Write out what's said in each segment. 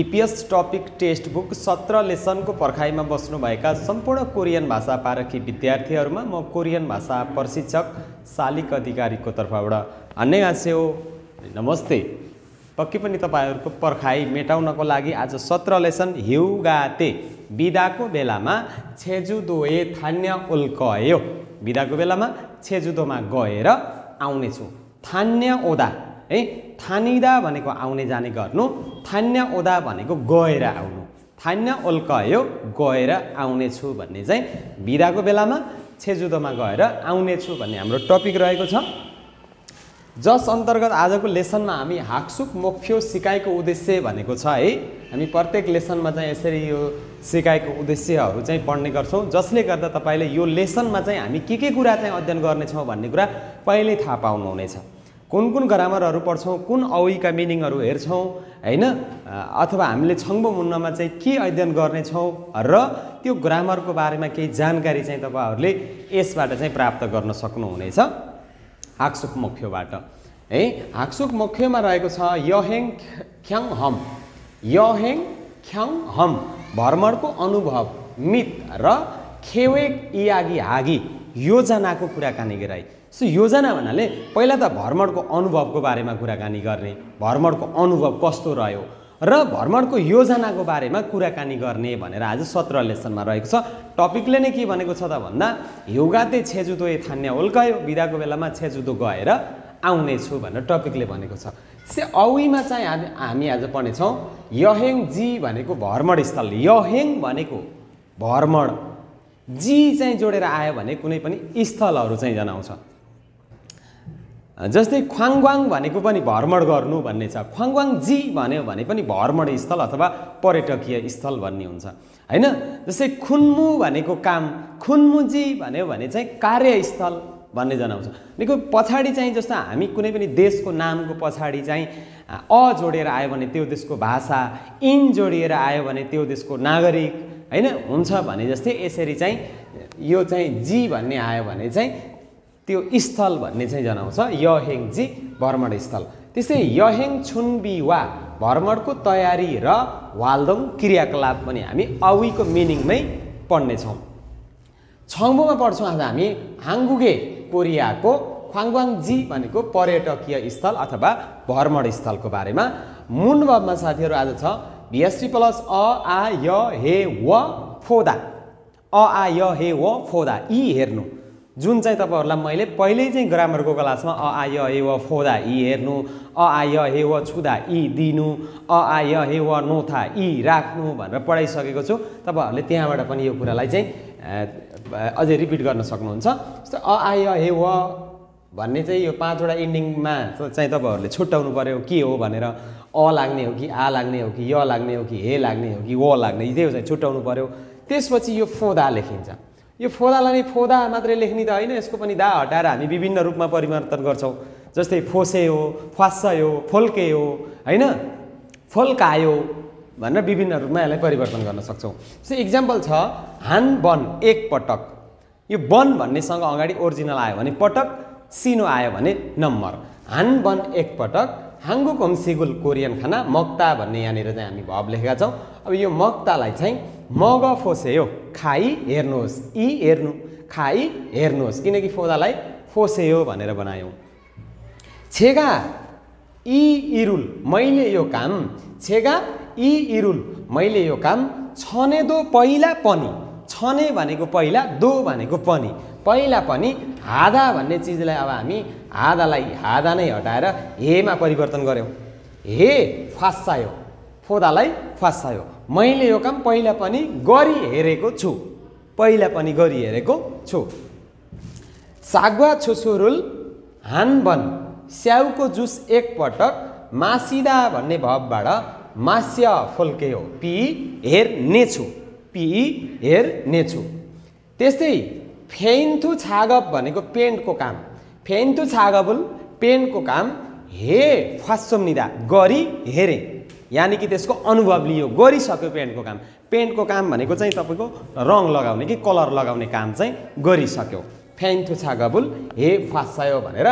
EPS topic test book सत्र लेसनको पर्खाइमा बस्नुभएका सम्पूर्ण कोरियन भाषा पारखी विद्यार्थीहरूमा म कोरियन भाषा प्रशिक्षक शालिक अधिकारीको तर्फबाट अन्य गाँसे हो नमस्ते पक्कै पनि तपाईँहरूको पर्खाइ मेटाउनको लागि आज सत्र लेसन हिउ गाते बिदाको बेलामा छेजुदोए थान्य उल्कयो बिदाको बेलामा छेजुदोमा गएर आउनेछु थान्य ओदा है थानिदा भनेको आउने जाने गर्नु थान्य ओदा भनेको गएर आउनु थान्य यो गएर आउने छु भन्ने चाहिँ बिदाको बेलामा छेजुदोमा गएर आउने छु भन्ने हाम्रो टपिक रहेको छ जस अन्तर्गत आजको लेसनमा हामी हाक्सुक मोख्यो सिकाइको उद्देश्य भनेको छ है हामी प्रत्येक लेसनमा चाहिँ यसरी यो सिकाएको उद्देश्यहरू चाहिँ पढ्ने गर्छौँ जसले गर्दा तपाईँले यो लेसनमा चाहिँ हामी के के कुरा चाहिँ अध्ययन गर्नेछौँ भन्ने कुरा पहिल्यै थाहा पाउनुहुनेछ कुन कुन ग्रामरहरू पढ्छौँ कुन औका मिनिङहरू हेर्छौँ होइन अथवा हामीले छङ्बो मुन्नमा चाहिँ के अध्ययन गर्नेछौँ र त्यो ग्रामरको बारेमा केही जानकारी चाहिँ तपाईँहरूले यसबाट चाहिँ प्राप्त गर्न सक्नुहुनेछ हाक्सुक मुख्यबाट है हाक्सुक मुख्यमा रहेको छ यहेङ ख्याङ हम यहेङ ख्याङ हम भ्रमणको अनुभव मित र खेवे इयागी हागी योजनाको कुराकानी गराई सो योजना भन्नाले पहिला त भ्रमणको अनुभवको बारेमा कुराकानी गर्ने भ्रमणको अनुभव कस्तो रह्यो र भ्रमणको योजनाको बारेमा कुराकानी गर्ने भनेर आज सत्र लेसनमा रहेको छ टपिकले नै के भनेको छ त भन्दा योगाते छेजुदो थान्या होल्कायो बिदाको बेलामा छेजुदो गएर आउनेछु भनेर टपिकले भनेको छ से औमा चाहिँ हामी हामी आज पढ्नेछौँ यहेङ जी भनेको भ्रमण स्थल यहेङ भनेको भ्रमण जी चाहिँ जोडेर आयो भने कुनै पनि स्थलहरू चाहिँ जनाउँछ जस्तै ख्वाङग्वाङ भनेको पनि भ्रमण गर्नु भन्ने छ जी भन्यो भने पनि भ्रमण स्थल अथवा पर्यटकीय स्थल भन्ने हुन्छ होइन जस्तै खुन्मु भनेको काम खुन्मुजी भन्यो भने चाहिँ कार्यस्थल भन्ने जनाउँछ निको पछाडि चाहिँ जस्तो हामी कुनै पनि देशको नामको पछाडि चाहिँ अ जोडेर आयो भने त्यो देशको भाषा इन जोडिएर आयो भने त्यो देशको नागरिक होइन हुन्छ भने जस्तै यसरी चाहिँ यो चाहिँ जी भन्ने आयो भने चाहिँ त्यो स्थल भन्ने चाहिँ जनाउँछ यहेङजी भ्रमण स्थल त्यस्तै यहेङ छुनबी वा भ्रमणको तयारी र वाल्दोङ क्रियाकलाप पनि हामी अविको मिनिङमै पढ्नेछौँ छङ्बुमा पढ्छौँ आज हामी हाङ्गुगे कोरियाको ख्वाङवाङजी भनेको पर्यटकीय स्थल अथवा भ्रमण स्थलको बारेमा मुन साथीहरू आज छ भिएसटी प्लस अ आ य हे व फोदा अ आ य हे व फोदा यी हेर्नु जुन चाहिँ तपाईँहरूलाई मैले पहिल्यै चाहिँ ग्रामरको क्लासमा अ आय हे व फोदा इ हेर्नु अ आय हे व छुदा इ दिनु अ आय हे व नोथा इ राख्नु भनेर पढाइसकेको छु तपाईँहरूले त्यहाँबाट पनि यो कुरालाई चाहिँ अझै रिपिट गर्न सक्नुहुन्छ जस्तो अ आय हे व भन्ने चाहिँ यो पाँचवटा इन्डिङमा चाहिँ तपाईँहरूले छुट्याउनु पऱ्यो के हो भनेर अ लाग्ने हो कि आ लाग्ने हो कि य लाग्ने हो कि हे लाग्ने हो कि व लाग्ने त्यो चाहिँ छुट्याउनु पऱ्यो त्यसपछि यो फोदा लेखिन्छ यो फोदालाई नै फोदा मात्रै लेख्ने त होइन यसको पनि दा हटाएर हामी विभिन्न रूपमा परिवर्तन गर्छौँ जस्तै फोसे हो हो फोल्के हो होइन फोल्कायो भनेर विभिन्न रूपमा यसलाई परिवर्तन गर्न सक्छौँ जस्तै इक्जाम्पल छ हान वन एक पटक यो वन भन्नेसँग अगाडि ओरिजिनल आयो भने पटक सिनो आयो भने नम्बर हान वन एक पटक हाङ्गु सिगुल कोरियन खाना मक्ता भन्ने यहाँनिर चाहिँ हामी भव लेखेका छौँ अब यो मक्तालाई चाहिँ मग फोसे हो खाइ हेर्नुहोस् यी हेर्नु खाई हेर्नुहोस् किनकि फोदालाई फोसे हो भनेर बनायौँ छेगा यी इरुल मैले यो काम छेगा यी इरुल मैले यो काम छने दो पहिला पनि छने भनेको पहिला दो भनेको पनि पहिला पनि हादा भन्ने चिजलाई अब हामी हादालाई हादा नै हटाएर हेमा परिवर्तन गऱ्यौँ हे फासायो फोदालाई फसायो मैले यो काम पहिला पनि गरी हेरेको छु पहिला पनि गरी हेरेको छु सागुवा छुसुरुल हानबन स्याउको जुस एकपटक मासिदा भन्ने भवबाट मास्य फुल्के हो पी पि पी छु त्यस्तै फेन्थु छागप भनेको पेन्टको काम फेन्थु छागबुल पेन्टको काम हे फस्सुम्निदा गरी हेरेँ यानि कि त्यसको अनुभव लियो गरिसक्यो पेन्टको काम पेन्टको काम भनेको चाहिँ तपाईँको रङ लगाउने कि कलर लगाउने काम चाहिँ गरिसक्यो थ्याङ्थुछा गबुल हे फासायो भनेर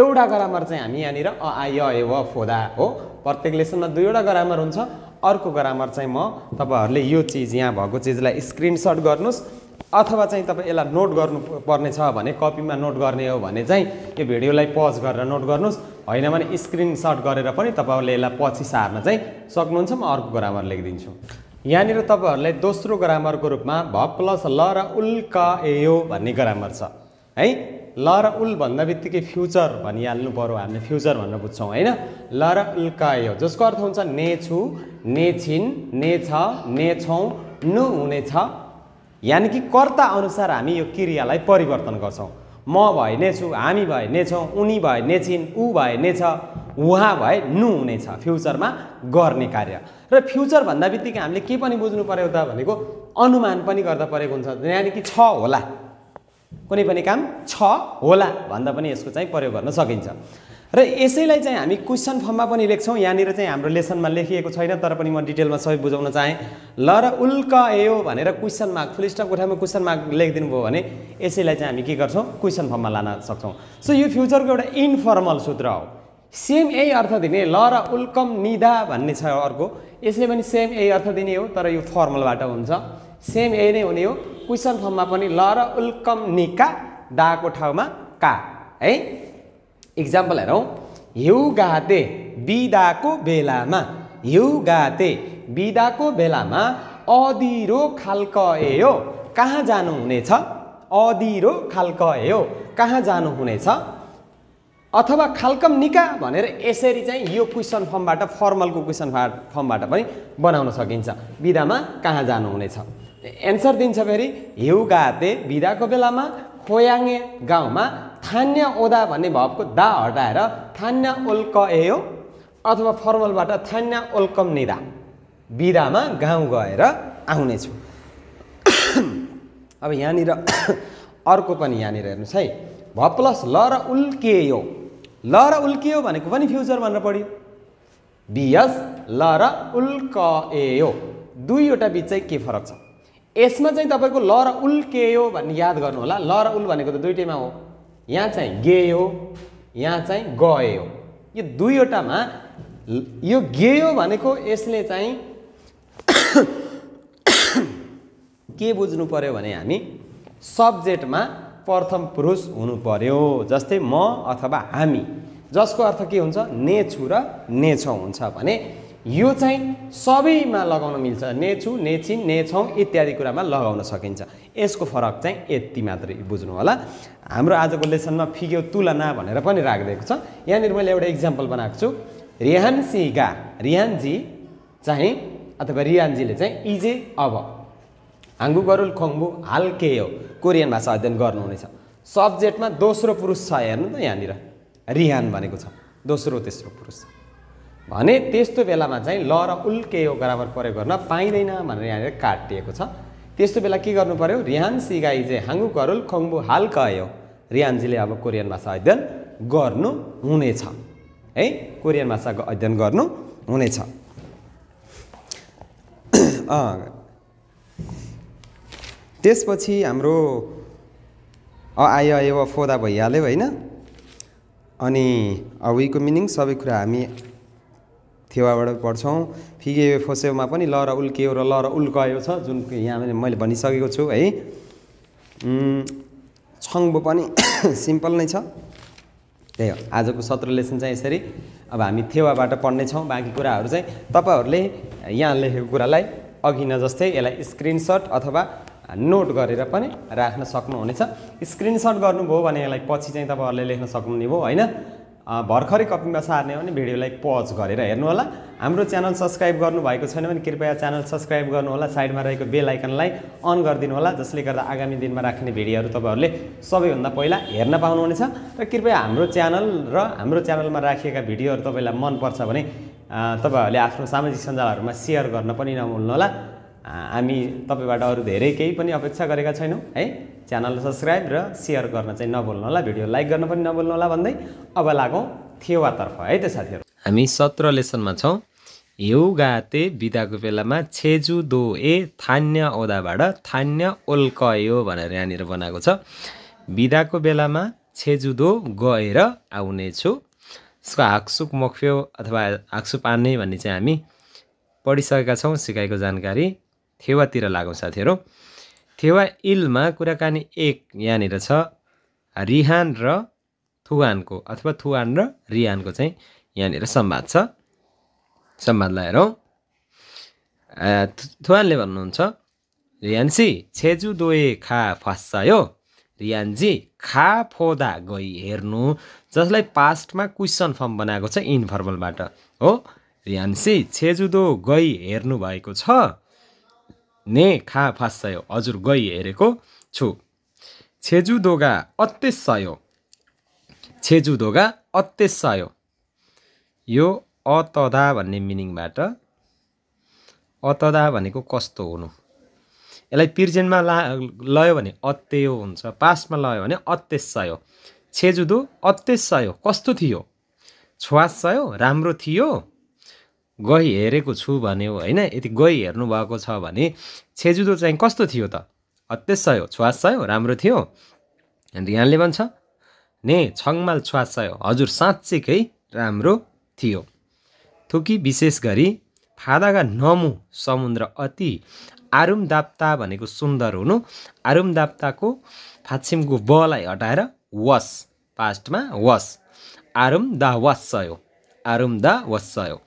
एउटा ग्रामर चाहिँ हामी यहाँनिर अ आय व फोदा हो प्रत्येक लेसनमा दुईवटा ग्रामर हुन्छ अर्को ग्रामर चाहिँ म तपाईँहरूले यो चिज यहाँ भएको चिजलाई स्क्रिनसट गर्नुहोस् अथवा चाहिँ तपाईँ यसलाई नोट गर्नु पर्नेछ भने कपीमा नोट गर्ने हो भने चाहिँ यो भिडियोलाई पज गरेर नोट गर्नुहोस् होइन भने स्क्रिनसट गरेर पनि तपाईँहरूले यसलाई पछि सार्न चाहिँ सक्नुहुन्छ म अर्को ग्रामर लेखिदिन्छु यहाँनिर तपाईँहरूलाई दोस्रो ग्रामरको रूपमा भ प्लस ल र उल्का क ए भन्ने ग्रामर छ है ल र उल भन्दा बित्तिकै फ्युचर भनिहाल्नु पऱ्यो हामीले फ्युचर भनेर बुझ्छौँ होइन ल र उल्का क ए जसको अर्थ हुन्छ ने छु ने छिन् ने छ ने छौँ नु हुनेछ यानि कि कर्ता अनुसार हामी यो क्रियालाई परिवर्तन गर्छौँ म भए नै छु हामी भए ने छौँ उनी भए नै छिन् ऊ भए ने छ उहाँ भए नु हुनेछ फ्युचरमा गर्ने कार्य र फ्युचरभन्दा बित्तिकै हामीले के पनि बुझ्नु पऱ्यो त भनेको अनुमान पनि गर्दा परेको हुन्छ यानि कि छ होला कुनै पनि काम छ होला भन्दा पनि यसको चाहिँ प्रयोग गर्न सकिन्छ र यसैलाई चाहिँ हामी क्वेसन फर्ममा पनि लेख्छौँ यहाँनिर चाहिँ हाम्रो लेसनमा लेखिएको छैन तर पनि म डिटेलमा सबै बुझाउन चाहेँ ल र उल्क एयो भनेर क्वेसन मार्क फुल स्टप कोठामा क्वेसन मार्क लेखिदिनु भयो भने यसैलाई चाहिँ हामी के गर्छौँ क्वेसन फर्ममा लान सक्छौँ सो यो फ्युचरको एउटा इन्फर्मल सूत्र हो सेम यही अर्थ दिने ल र उल्कम निदा भन्ने छ अर्को यसले पनि सेम यही अर्थ दिने हो तर यो फर्मलबाट हुन्छ सेम यही नै हुने हो क्वेसन फर्ममा पनि ल र उल्कम निका दाको ठाउँमा का है इक्जाम्पल हेरौँ हिउ गाते बिदाको बेलामा हिउ गाते बिदाको बेलामा अधिरो खालक ए हो कहाँ जानुहुनेछ अधिरो खाल्क ए हो कहाँ जानुहुनेछ अथवा खालकम निका भनेर यसरी चाहिँ यो क्वेसन फर्मबाट फर्मलको क्वेसन फर्मबाट पनि बनाउन सकिन्छ बिदामा कहाँ जानुहुनेछ एन्सर दिन्छ फेरि हिउ गाते बिदाको बेलामा खोयाङे गाउँमा थान्य ओदा भन्ने भवको दा हटाएर थान्य ओल्क ए अथवा फर्मलबाट थान्य ओल्कम निदा बिदामा गाउँ गएर आउनेछु अब यहाँनिर अर्को पनि यहाँनिर हेर्नुहोस् है भ प्लस ल र उल्केयो ल र उल्कियो भनेको पनि फ्युचर भनेर पढ्यो बिएस ल र उल्क ए दुईवटा बिच चाहिँ के फरक छ यसमा चाहिँ तपाईँको ल र उल के हो भन्ने याद गर्नु होला ल र उल भनेको त दुइटैमा हो यहाँ चाहिँ गेयो यहाँ चाहिँ गयो यो दुईवटामा यो गेयो भनेको यसले चाहिँ के बुझ्नु पर्यो भने हामी सब्जेक्टमा प्रथम पुरुष हुनु पर्यो जस्तै म अथवा हामी जसको अर्थ के हुन्छ नेछु र नेछौँ हुन्छ भने यो चाहिँ सबैमा लगाउन मिल्छ नेछु नेछिन नेछौँ इत्यादि कुरामा लगाउन सकिन्छ यसको फरक चाहिँ यति मात्रै बुझ्नु होला हाम्रो आजको लेसनमा फिग्यो तुलना भनेर पनि राखिदिएको छ यहाँनिर मैले एउटा इक्जाम्पल बनाएको छु रिहान सिगा रिहानजी चाहिँ अथवा रिहानजीले चाहिँ इजे अब हाङ्गु गरुल खोङ्बु हाल के हो कोरियन भाषा अध्ययन गर्नुहुनेछ सब्जेक्टमा दोस्रो पुरुष छ हेर्नु त यहाँनिर रिहान भनेको छ दोस्रो तेस्रो पुरुष भने त्यस्तो बेलामा चाहिँ ल र उल के हो बराबर प्रयोग गर्न पाइँदैन भनेर यहाँनिर काटिएको छ त्यस्तो बेला के गर्नु पऱ्यो रिहान सिगाई चाहिँ हाङ्गु करुल खङ्बु हाल कयो रिहानजीले अब कोरियन भाषा अध्ययन गर्नु हुनेछ है कोरियन भाषाको अध्ययन गर्नु हुनेछ त्यसपछि हाम्रो अ आयो अ फोदा भइहाल्यो होइन अनि अ विको मिनिङ सबै कुरा हामी थेवाबाट पढ्छौँ फिगे फोसेमा पनि ल र उल्कियो र ल र उल्कयो छ जुन यहाँ मैले भनिसकेको छु है छङ्बो पनि सिम्पल नै छ त्यही हो आजको सत्र लेसन चाहिँ यसरी अब हामी थेवाबाट पढ्नेछौँ बाँकी कुराहरू चाहिँ तपाईँहरूले यहाँ लेखेको कुरालाई अघि न जस्तै यसलाई स्क्रिनसट अथवा नोट गरेर पनि राख्न सक्नुहुनेछ स्क्रिनसट गर्नुभयो भने यसलाई पछि चाहिँ तपाईँहरूले लेख्न सक्नुहुने भयो होइन भर्खरै कपीमा सार्ने हो भने भिडियोलाई पज गरेर हेर्नु होला हाम्रो च्यानल सब्सक्राइब गर्नुभएको छैन भने कृपया च्यानल सब्सक्राइब होला साइडमा रहेको बेल आइकनलाई अन गरिदिनु होला जसले गर्दा आगामी दिनमा राख्ने भिडियोहरू तपाईँहरूले सबैभन्दा पहिला हेर्न पाउनुहुनेछ र कृपया हाम्रो च्यानल र हाम्रो च्यानलमा राखिएका भिडियोहरू तपाईँलाई मनपर्छ भने तपाईँहरूले आफ्नो सामाजिक सञ्जालहरूमा सेयर गर्न पनि नभुल्नु होला हामी तपाईँबाट अरू धेरै केही पनि अपेक्षा गरेका छैनौँ है च्यानल सब्सक्राइब र सेयर गर्न चाहिँ नभुल्नु होला भिडियो लाइक गर्न पनि नभुल्नु होला भन्दै अब लागौँ थेवातर्फ है त साथीहरू हामी सत्र लेसनमा छौँ हिउ गाते बिदाको बेलामा छेजु दो ए थान्य ओदाबाट थान्य ओल्कयो भनेर यहाँनिर बनाएको छ बिदाको बेलामा छेजुदो गएर आउनेछु यसको हाक्सुक मख्यो अथवा हाक्सु पार्ने भन्ने चाहिँ हामी पढिसकेका छौँ सिकाइको जानकारी थेवातिर लागौँ साथीहरू थेवा इलमा कुराकानी एक यहाँनिर छ रिहान र थुवानको अथवा थुवान र रिहानको चाहिँ यहाँनिर सम्वाद छ सम्वादलाई हेरौँ थुवानले भन्नुहुन्छ रियान्सी छेजु दोए खा फस्सायो रियानजी खा फोदा गई हेर्नु जसलाई पास्टमा क्वेसन फर्म बनाएको छ इनफर्मलबाट हो रियान्सी छेजुदो गई हेर्नु भएको छ ने खा फास्सयो हजुर गई हेरेको छु छेजुदोगा अत्यस्सयो छेजुदोगा सयो यो अतदा भन्ने मिनिङबाट अतदा भनेको कस्तो हुनु यसलाई पिर्जेनमा ला लयो भने अत्ययो हुन्छ पासमा लयो भने सयो छेजुदो सयो कस्तो थियो छुवास सयो राम्रो थियो गई हेरेको छु भन्यो होइन यदि गई भएको छ भने छेजुदो चाहिँ कस्तो थियो त अत्यसय हो छुवासय हो राम्रो थियो अन्त यहाँले भन्छ ने छङमाल छुवासय हजुर साँच्चैकै राम्रो थियो थुकी विशेष गरी फादाका नमु समुद्र अति आरुमदाप्ता भनेको सुन्दर हुनु आरुमदाप्ताको फाछिमको बलाई हटाएर वास पास्टमा वास आरुम दा सयो आरुम दा सयो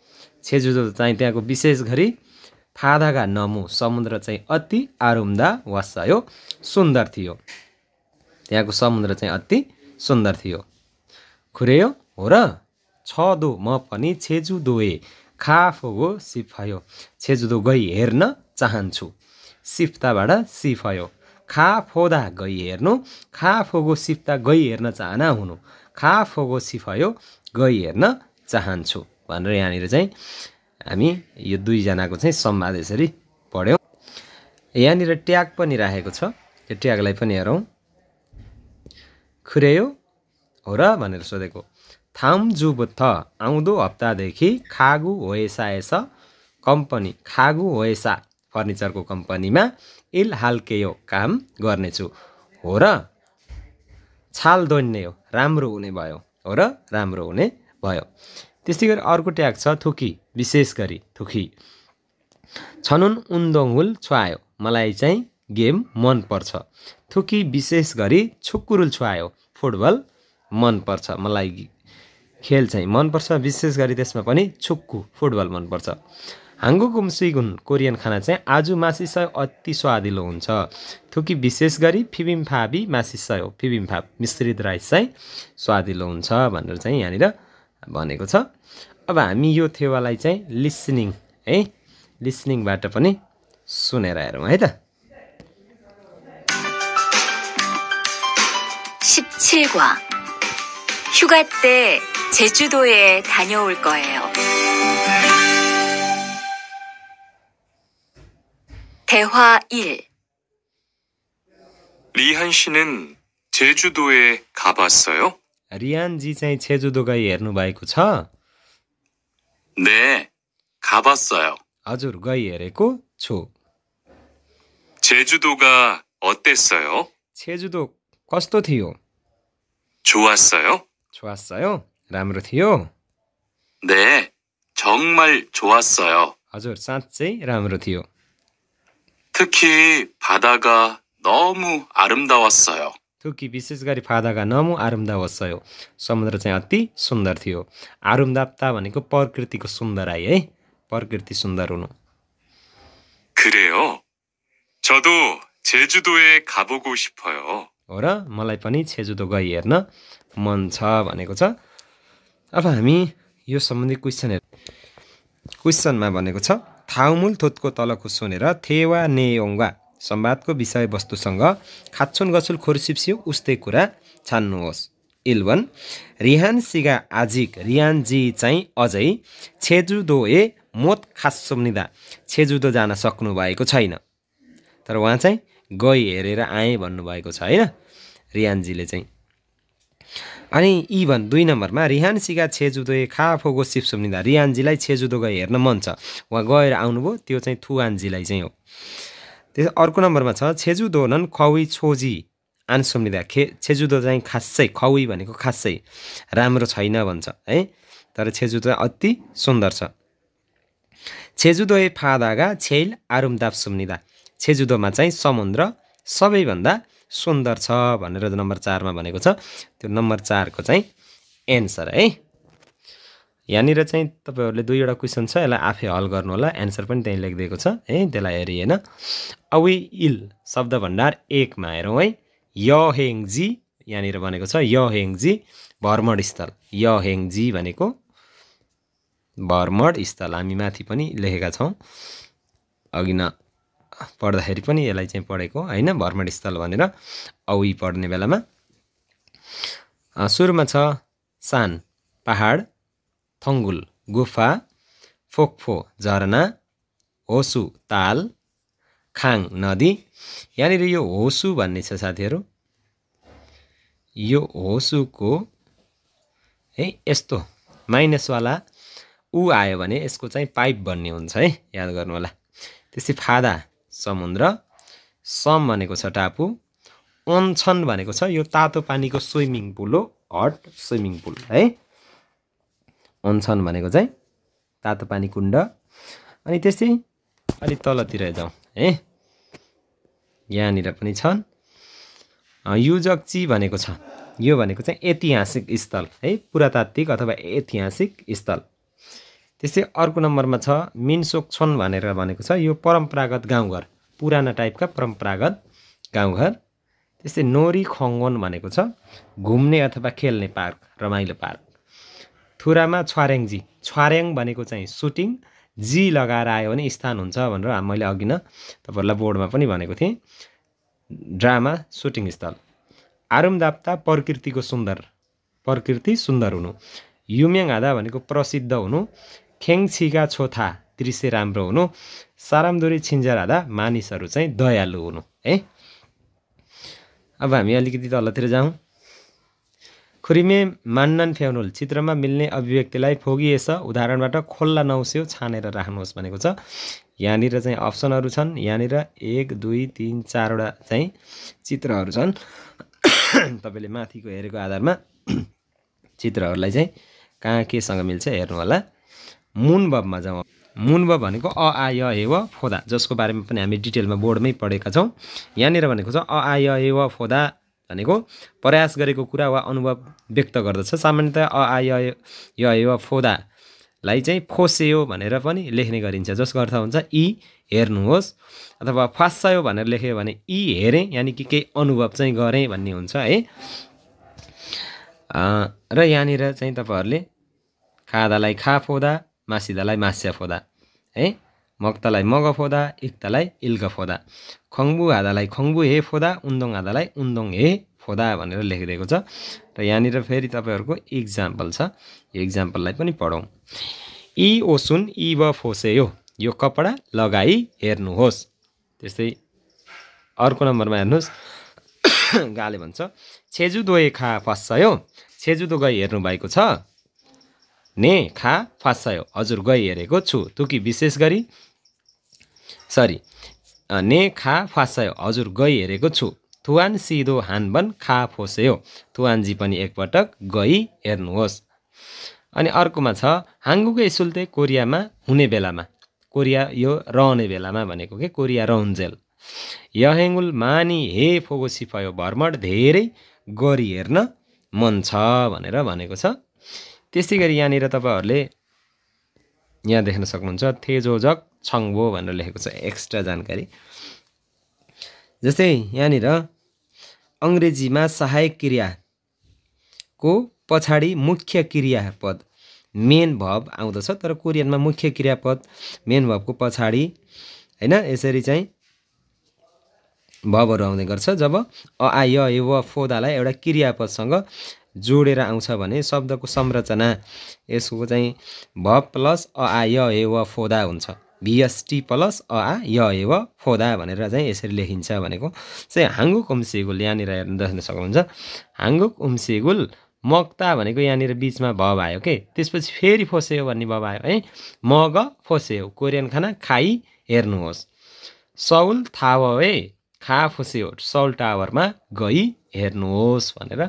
छेजुजो चाहिँ त्यहाँको विशेष गरी फाधाका नमु समुद्र चाहिँ अति आरुम्दा वासायो सुन्दर थियो त्यहाँको समुद्र चाहिँ अति सुन्दर थियो खुरेयो हो र छ दो म पनि छेजु दोए खाफो सिफायो छेजुदो गई हेर्न चाहन्छु सिफ्ताबाट सिफायो खा फोदा गई हेर्नु खा फोगो सिफ्ता गई हेर्न चाहना हुनु खा फोगो सिफायो गई हेर्न चाहन्छु भनेर यहाँनिर चाहिँ हामी यो दुईजनाको चाहिँ संवाद यसरी पढ्यौँ यहाँनिर ट्याग पनि राखेको छ यो ट्यागलाई पनि हेरौँ खुर्यायो हो र भनेर सोधेको थाम जुबुत्थ आउँदो हप्तादेखि खागु होएसा कम्पनी खागु होएसा फर्निचरको कम्पनीमा इल यो काम गर्नेछु हो र छाल दोन्ने हो राम्रो हुने भयो हो र राम्रो हुने भयो त्यस्तै गरी अर्को ट्याग छ थुकी विशेष गरी थुकी छनुन उन्दोङुल छुवायो मलाई चाहिँ गेम मनपर्छ थुकी विशेष गरी छुक्कुरुल छुवायो फुटबल मनपर्छ मलाई खेल चाहिँ मनपर्छ विशेष गरी त्यसमा पनि छुक्कु फुटबल मनपर्छ हाङ्गु गुम्सिगुन कोरियन खाना चाहिँ आज मासिसय अति स्वादिलो हुन्छ थुकी विशेष गरी फिबिम्फाबी मासिसय हो फिबिम्फाब मिश्रित राइस चाहिँ स्वादिलो हुन्छ भनेर चाहिँ यहाँनिर भनेको छ अब हामी यो थेवालाई चाहिँ लिसनिङ है लिसनिङबाट पनि सुनेर हेरौँ है त 17과 휴가 때 제주도에 다녀올 거예요. 대화 1 리한 씨는 제주도에 가봤어요? 리안지 चाहिँ 제주도가 ह े र ्이ु 차? 네, 가봤어요. 아주 ु र ग इ ह े र 제주도가 어땠어요? 제주도 क 스토 त ो 좋았어요? 좋았어요? 라ा म ् र 네, 정말 좋았어요. 아주 ु지라ाँ च ् 특히 바다가 너무 아름다웠어요. कि विशेष गरी फादाका नमु आरुम्दा हो समुद्र चाहिँ अति सुन्दर थियो आरुम्दाप्ता भनेको प्रकृतिको सुन्दर आई है प्रकृति सुन्दर हुनु हो र मलाई पनि छेजुदो गई हेर्न मन छ भनेको छ अब हामी यो सम्बन्धी क्वेसनहरू क्वेसनमा भनेको छ थाउमुल थोत्को तलको सुनेर थेवा नेयोङ्गा संवादको विषयवस्तुसँग खात्सुन गछुल खोरसिप्सियो उस्तै कुरा छान्नुहोस् इलवन रिहान सिगा आजिक रिहानजी चाहिँ अझै छेजुदो ए मोत खासोम्निदा छेजुदो जान सक्नुभएको छैन तर उहाँ चाहिँ गई हेरेर आएँ भन्नुभएको छ होइन रिहानजीले चाहिँ अनि इभन दुई नम्बरमा रिहान सिगा छेजुदो ए खाफोगो सिप्सोम्निदा रिहानजीलाई छेजुदो गए हेर्न मन छ उहाँ गएर आउनुभयो त्यो चाहिँ थुआनजीलाई चाहिँ हो त्यस अर्को नम्बरमा छ छेजु दोलन खवै छोजी आन्सम्निदा खे छेजुदो चाहिँ खासै खवै भनेको खासै राम्रो छैन भन्छ है तर छेजु त अति सुन्दर छ छेजुदो ए फादागा छेल आरुमदाप सुम्निदा छेजुदोमा चाहिँ समुद्र सबैभन्दा सुन्दर छ भनेर नम्बर चारमा भनेको छ त्यो नम्बर चारको चाहिँ एन्सर है यहाँनिर चाहिँ तपाईँहरूले दुईवटा क्वेसन छ यसलाई आफै हल गर्नु होला एन्सर पनि त्यहीँ लेखिदिएको छ है त्यसलाई हेरी होइन अवे इल शब्द भण्डार एकमा हेरौँ है हेङजी यहाँनिर भनेको छ हेङजी भ्रमण स्थल हेङजी भनेको भ्रमण स्थल हामी माथि पनि लेखेका छौँ अघि न पढ्दाखेरि पनि यसलाई चाहिँ पढेको होइन भ्रमण स्थल भनेर औई पढ्ने बेलामा सुरुमा छ सान पहाड थङ्गुल गुफा फोक्फो झरना होसु ताल खाङ नदी यहाँनिर यो होसु भन्ने छ साथीहरू यो होसुको है यस्तो माइनसवाला उ आयो भने यसको चाहिँ पाइप भन्ने हुन्छ है याद गर्नु होला त्यस्तै फादा समुद्र सम भनेको छ टापु अन्छन भनेको छ यो तातो पानीको स्विमिङ पुल हो हट स्विमिङ पुल है हुन्छन् भनेको चाहिँ तातो पानी कुण्ड अनि त्यस्तै अलिक तलतिर जाउँ है यहाँनिर पनि छन् युजक्ची भनेको छ यो भनेको चाहिँ ऐतिहासिक स्थल है पुरातात्विक अथवा ऐतिहासिक स्थल त्यस्तै अर्को नम्बरमा छ छन् भनेर भनेको छ यो परम्परागत गाउँघर पुराना टाइपका परम्परागत गाउँघर त्यस्तै नोरी खङ्गन भनेको छ घुम्ने अथवा खेल्ने पार्क रमाइलो पार्क थुरामा छ्वारेङजी छ्वारेङ भनेको चाहिँ सुटिङ जी लगाएर आयो भने स्थान हुन्छ भनेर मैले अघि न तपाईँहरूलाई बोर्डमा पनि भनेको थिएँ ड्रामा सुटिङ स्थल आरुमदाप्ता प्रकृतिको सुन्दर प्रकृति सुन्दर हुनु युम्याङ हाँदा भनेको प्रसिद्ध हुनु खेङछिका छोथा दृश्य राम्रो हुनु सारामदुरी छिन्जरादा मानिसहरू चाहिँ दयालु हुनु है अब हामी अलिकति तलतिर जाउँ खुरिमे मान्नन फ्याउनुल चित्रमा मिल्ने अभिव्यक्तिलाई फोगिएछ उदाहरणबाट खोल्ला नौस्यो छानेर राख्नुहोस् भनेको छ यहाँनिर चाहिँ अप्सनहरू छन् यहाँनिर एक दुई तिन चारवटा चाहिँ चित्रहरू छन् तपाईँले माथिको हेरेको आधारमा चित्रहरूलाई चाहिँ कहाँ केसँग मिल्छ हेर्नु होला मुनबबमा जाउँ मुनबब भनेको अ आ य हे व फोदा जसको बारेमा पनि हामी डिटेलमा बोर्डमै पढेका छौँ यहाँनिर भनेको छ अ आ य हे व फोदा भनेको प्रयास गरेको कुरा वा अनुभव व्यक्त गर्दछ सामान्यतया अ आय वा फोदालाई चाहिँ फोसेयो भनेर पनि लेख्ने गरिन्छ जसको अर्थ हुन्छ यी हेर्नुहोस् अथवा फास्सायो भनेर लेख्यो भने यी हेरेँ यानि कि केही अनुभव चाहिँ गरेँ भन्ने हुन्छ है र यहाँनिर चाहिँ तपाईँहरूले खादालाई खा फोदा मासिदालाई मास्या फोदा है मक्तालाई मग फोदा इक्तालाई इल्ग फोदा खङ्बु हादालाई खङ्बु हे फोदा उन्दोङ हादालाई उन्दोङ हे फोदा भनेर लेखिदिएको छ र यहाँनिर फेरि तपाईँहरूको इक्जाम्पल छ यो इक्जाम्पललाई पनि पढौँ यी ओसुन यी व फोसे यो यो कपडा लगाई हेर्नुहोस् त्यस्तै अर्को नम्बरमा हेर्नुहोस् गाले भन्छ छेजु दोए खा फस्सयो छेजु दो गई हेर्नु भएको छ ने खा फास्सायो हजुर गई हेरेको छु तुकी विशेष गरी सरी ने खा फासयो हजुर गई हेरेको छु थुवान सिधो हानबन खा फोस्यो थुवानजी पनि एकपटक गई हेर्नुहोस् अनि अर्कोमा छ हाङ्गुकै सुल्ते कोरियामा हुने बेलामा कोरिया यो रहने बेलामा भनेको के कोरिया रहन्जेल यहेङ्गुल मानी हे फोगो सिफायो भ्रमण धेरै गरी हेर्न मन छ भनेर भनेको छ त्यस्तै गरी यहाँनिर तपाईँहरूले यहाँ देख्न सक्नुहुन्छ थेजोजक छङ्बो भनेर लेखेको छ एक्स्ट्रा जानकारी जस्तै यहाँनिर अङ्ग्रेजीमा सहायक क्रियाको पछाडि मुख्य क्रियापद मेन भब आउँदछ तर कोरियनमा मुख्य क्रियापद मेन भबको पछाडि होइन यसरी चाहिँ भबहरू आउने गर्छ जब अ आय व फोदालाई एउटा क्रियापदसँग जोडेर आउँछ भने शब्दको संरचना यसको चाहिँ भब प्लस अ आय य व फोदा हुन्छ भिएसटी प्लस अ आ य एव फोदा भनेर चाहिँ यसरी लेखिन्छ भनेको चाहिँ हाङ्गुक उम्सेगुल यहाँनिर हेर्नु देख्न सक्नुहुन्छ हाङ्गुक उम्सेगुल मक्ता भनेको यहाँनिर बिचमा भ भयो के त्यसपछि फेरि फोसेयो भन्ने भ आयो है मग फोसेयो कोरियन खाना खाइ हेर्नुहोस् सौल थावे खा फोसेयो सौल टावरमा गई हेर्नुहोस् भनेर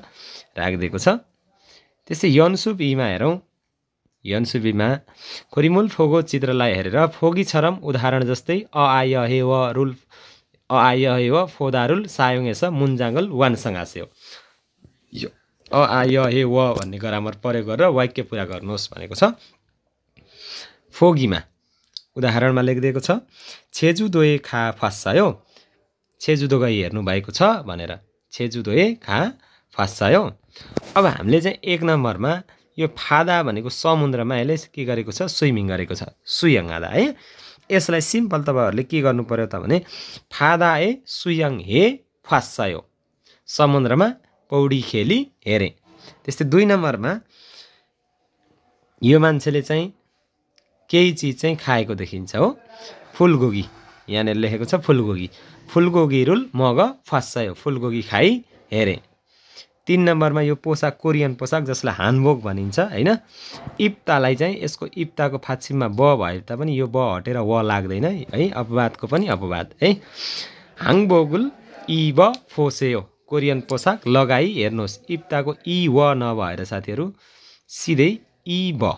राखिदिएको छ त्यस्तै यनसुप यीमा हेरौँ यन्सुबीमा खोरिमुल फोगो चित्रलाई हेरेर फोगी छरम उदाहरण जस्तै अ आय हे व रुल अ आय हे व फोदारुल सायुङेस मुन्जाङ्गल आस्यो यो अ आय हे व भन्ने ग्रामर प्रयोग गरेर वाक्य पुरा गर्नुहोस् भनेको छ फोगीमा उदाहरणमा लेखिदिएको छ छेजु दोए खा फास्सायो छेजु दोगाई हेर्नु भएको छ भनेर छेजु दोए खा फास्सायो अब हामीले चाहिँ एक नम्बरमा यो फादा भनेको समुद्रमा यसले के गरेको छ स्विमिङ गरेको छ सुयङ आधा है यसलाई सिम्पल तपाईँहरूले के गर्नु पऱ्यो त भने फादा ए सुयङ हे फासायो समुद्रमा पौडी खेली हेरेँ त्यस्तै दुई नम्बरमा यो मान्छेले चाहिँ केही चिज चाहिँ खाएको देखिन्छ हो फुलगोगी यहाँनिर लेखेको छ फुलगोगी फुलगोगी रुल मग फस्सायो फुलगोगी खाई हेरेँ तिन नम्बरमा यो पोसाक कोरियन पोसाक जसलाई हानबोक भनिन्छ होइन इप्तालाई चाहिँ यसको इप्ताको फाछिममा ब भए तापनि यो ब हटेर व लाग्दैन है अपवादको पनि अपवाद है हाङबोगुल इ ब फोसेयो कोरियन पोसाक लगाई हेर्नुहोस् इप्ताको इ व नभएर साथीहरू सिधै इ ब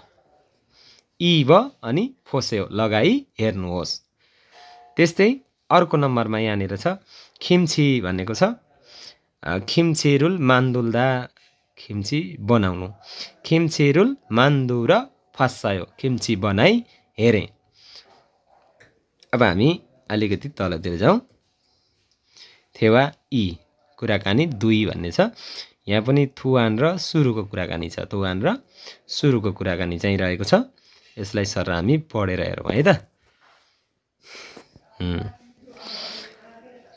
इ ब अनि फोसेयो लगाई हेर्नुहोस् त्यस्तै अर्को नम्बरमा यहाँनिर छ खिम्ची भनेको छ रुल मान्दुल्दा खिम्ची बनाउनु रुल मान्दु र फस्सायो खिम्ची बनाई हेरेँ अब हामी अलिकति तलतिर जाउँ थेवा इ कुराकानी दुई भन्ने छ यहाँ पनि थुवान र सुरुको कुराकानी छ थुवान र सुरुको कुराकानी चाहिँ रहेको छ यसलाई सर हामी पढेर हेरौँ है त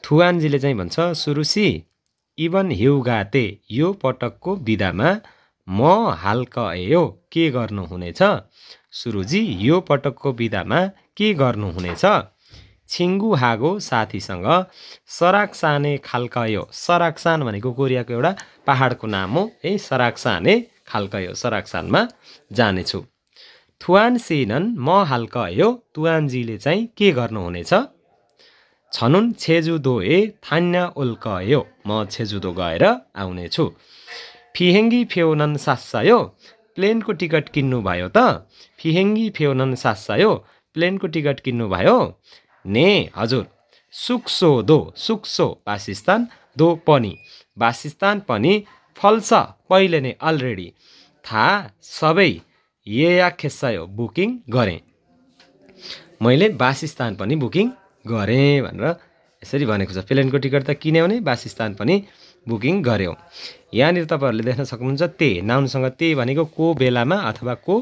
थुवानजीले चाहिँ भन्छ सुरुसी इभन हिउगाते यो पटकको विधामा म यो के गर्नुहुनेछ सुरुजी यो पटकको विधामा के गर्नुहुनेछ छिङ्गु हागो साथीसँग सराक्साने खालकयो सराक्सान भनेको कोरियाको एउटा पहाडको नाम हो है सराक्साने खालकयो सराक्सानमा जानेछु थुवान सेनन म यो तुवानजीले चाहिँ के गर्नुहुनेछ छनुन छेजुदो ए थान्या ओल्कयो म छेजुदो गएर आउनेछु फिहेङ्गी फेउनन सासायो प्लेनको टिकट किन्नुभयो त फिहेङ्गी फेउनन सासायो प्लेनको टिकट किन्नुभयो ने हजुर सुक्सो दो सुक्सो बासिस्तान दो पनि बासिस्तान पनि फल्छ पहिले नै अलरेडी थाहा सबै या खेसायो बुकिङ गरेँ मैले बासिस्तान पनि बुकिङ गरेँ भनेर यसरी भनेको छ प्लेनको टिकट त किन्यो नै वासस्थान पनि बुकिङ गऱ्यौँ यहाँनिर तपाईँहरूले देख्न सक्नुहुन्छ ते नाउनसँग ते भनेको को बेलामा अथवा को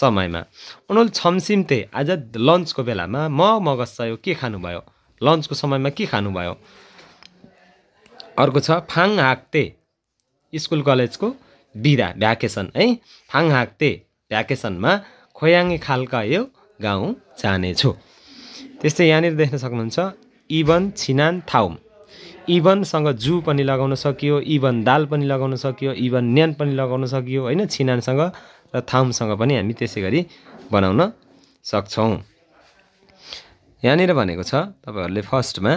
समयमा उनीहरू छमसिमते ते आज लन्चको बेलामा म मगज चाहियो के खानुभयो लन्चको समयमा के खानुभयो अर्को छ फाङ हाक्ते स्कुल कलेजको बिदा भ्याकेसन है फाङ हाक्ते भ्याकेसनमा खोयाङ खालका यो गाउँ जानेछु त्यस्तै यहाँनिर देख्न सक्नुहुन्छ इबन छिनान थाउम इबनसँग जु पनि लगाउन सकियो इबन दाल पनि लगाउन सकियो इबन न्यान पनि लगाउन सकियो होइन छिनानसँग र थाउमसँग पनि हामी त्यसै गरी बनाउन सक्छौँ यहाँनिर भनेको छ तपाईँहरूले फर्स्टमा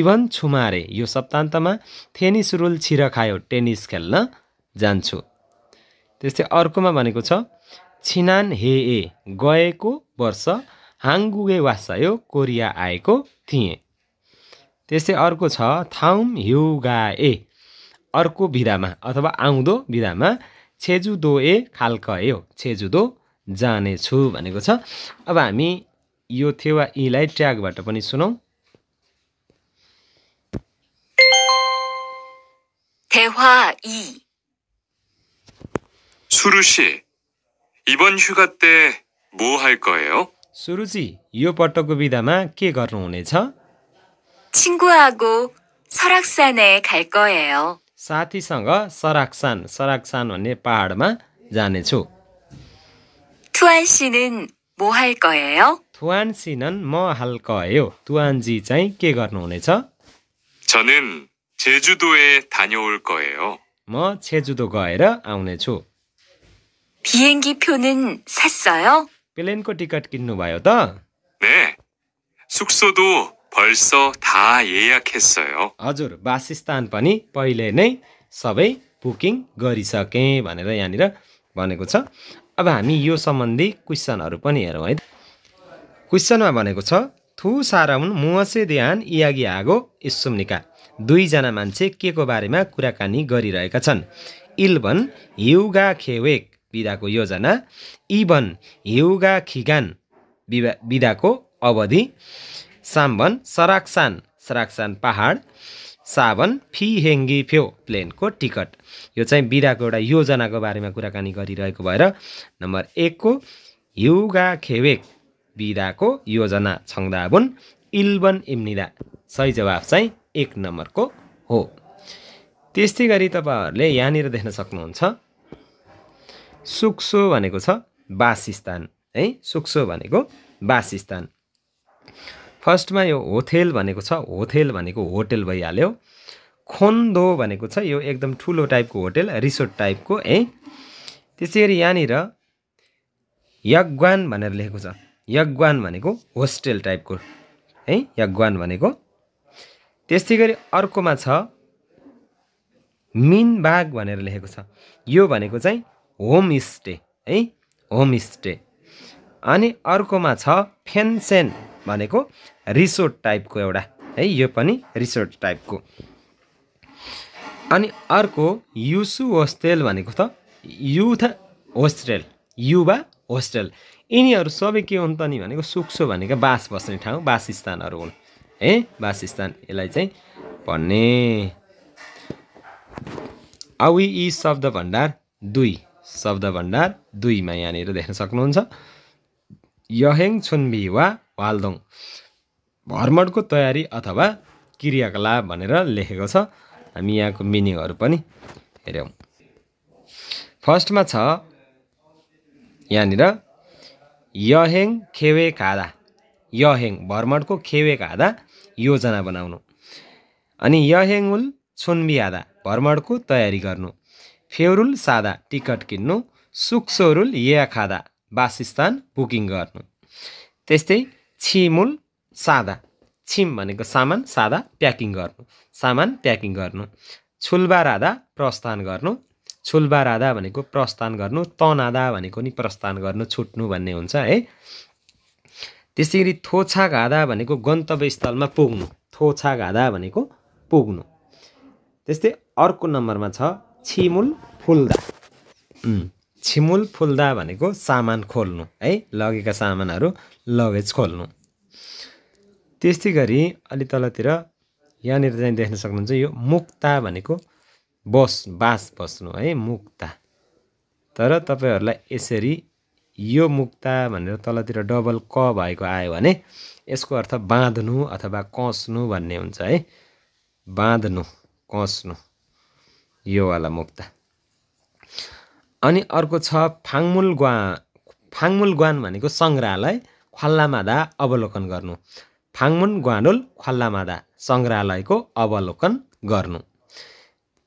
इभन छुमारे यो सप्तान्तमा थेनिस रुल छिर खायो टेनिस खेल्न जान्छु त्यस्तै अर्कोमा भनेको छ छिनान हे ए गएको वर्ष हाङ्गुगे वासायो कोरिया आएको थिएँ त्यस्तै अर्को छ थाउम ह्युगाए ए अर्को विधामा अथवा आउँदो विधामा छेजुदो ए खालक ए हो छेजुदो जानेछु भनेको छ अब हामी यो थेवा यीलाई ट्यागबाट पनि सुनौँ थेवा इ 이번 휴가 सुरुजी यो पटकको बिदामा के गर्नुहुनेछ 친구하고 설악산에 갈 거예요. साथीसँग सराक्सान सराक्सान भन्ने पहाडमा जानेछु 투안 씨는 뭐 할 거예요? थुवान सिनन म हाल्कयो तुवानजी चाहिँ के गर्नुहुनेछ 저는 제주도에 다녀올 거예요. म छेजुदो गएर आउनेछु 비행기 표는 샀어요? प्लेनको टिकट किन्नु भयो त 다 예약했어요. हजुर बासिस्तान पनि पहिले नै सबै बुकिङ गरिसकेँ भनेर यहाँनिर भनेको छ अब हामी यो सम्बन्धी क्वेसनहरू पनि हेरौँ है क्वेसनमा भनेको छ थु हुन् मुहसे देहान इयागी आगो इसुम्निका दुईजना मान्छे के को बारेमा कुराकानी गरिरहेका छन् इल्भन युगा खेवेक विदाको योजना इभन हिउगा खिगान विवा विदाको अवधि साम्बन सराक्सान सराक्सान पहाड सावन फी हेङ्गी फ्यो प्लेनको टिकट यो चाहिँ बिदाको एउटा योजनाको बारेमा कुराकानी गरिरहेको भएर नम्बर एकको हिउगा खेवेक बिदाको योजना छङदाबुन इल्बन इम्निदा सही जवाफ चाहिँ एक नम्बरको हो त्यस्तै गरी तपाईँहरूले यहाँनिर देख्न सक्नुहुन्छ सुक्सो भनेको छ बासस्थान है सुक्सो भनेको बासस्थान फर्स्टमा यो होथेल भनेको छ होथेल भनेको होटेल भइहाल्यो खोन्दो भनेको छ यो एकदम ठुलो टाइपको होटेल रिसोर्ट टाइपको है त्यसै गरी यहाँनिर यग्वान भनेर लेखेको छ यग्वान भनेको होस्टेल टाइपको है यग्वान भनेको त्यस्तै गरी अर्कोमा छ मिनबाग भनेर लेखेको छ यो भनेको चाहिँ होमस्टे है होमस्टे अनि अर्कोमा छ फेन्सेन भनेको रिसोर्ट टाइपको एउटा है यो पनि रिसोर्ट टाइपको अनि अर्को युसु होस्टेल भनेको त युथ होस्टेल युवा होस्टेल यिनीहरू सबै के हुन् त नि भनेको सुक्सो भनेको बास बस्ने ठाउँ बासस्थानहरू हुन् है बासस्थान यसलाई चाहिँ भन्ने अवि यी शब्द भण्डार दुई शब्द भण्डार दुईमा यहाँनिर देख्न सक्नुहुन्छ यहेङ छुन्बी वा वाल्दोङ भ्रमणको तयारी अथवा क्रियाकलाप भनेर लेखेको छ हामी यहाँको मिनिङहरू पनि हेऱ्यौँ फर्स्टमा छ यहाँनिर यहेङ खेवे खाँदा यहेङ भ्रमणको खेवे खाँदा योजना बनाउनु अनि यहेङ उल छुन्बी भ्रमणको तयारी गर्नु फेवरुल सादा टिकट किन्नु सुक्सोरुल याखादा वासस्थान बुकिङ गर्नु त्यस्तै छिमुल सादा छिम भनेको सामान सादा प्याकिङ गर्नु सामान प्याकिङ गर्नु छुल्बा राधा प्रस्थान गर्नु छुल्बा राधा भनेको प्रस्थान गर्नु तनादा भनेको नि प्रस्थान गर्नु छुट्नु भन्ने हुन्छ है त्यसै गरी थोछा भनेको भनेको स्थलमा पुग्नु थोछा घादा भनेको पुग्नु त्यस्तै अर्को नम्बरमा छ छिमुल फुल्दा छिमुल फुल्दा भनेको सामान खोल्नु है लगेका सामानहरू लगेज खोल्नु त्यस्तै गरी अलि तलतिर यहाँनिर चाहिँ देख्न सक्नुहुन्छ यो मुक्ता भनेको बस बास बस्नु है मुक्ता तर तपाईँहरूलाई यसरी यो मुक्ता भनेर तलतिर डबल क भएको आयो भने यसको अर्थ बाँध्नु अथवा कस्नु भन्ने हुन्छ है बाँध्नु कस्नु योवाला मुक्त अनि अर्को छ फाङमुल ग्वा फाङमुल ग्वान भनेको सङ्ग्रहालय खल्लामादा अवलोकन गर्नु फाङमुन ग्वानोल मादा सङ्ग्रहालयको अवलोकन गर्नु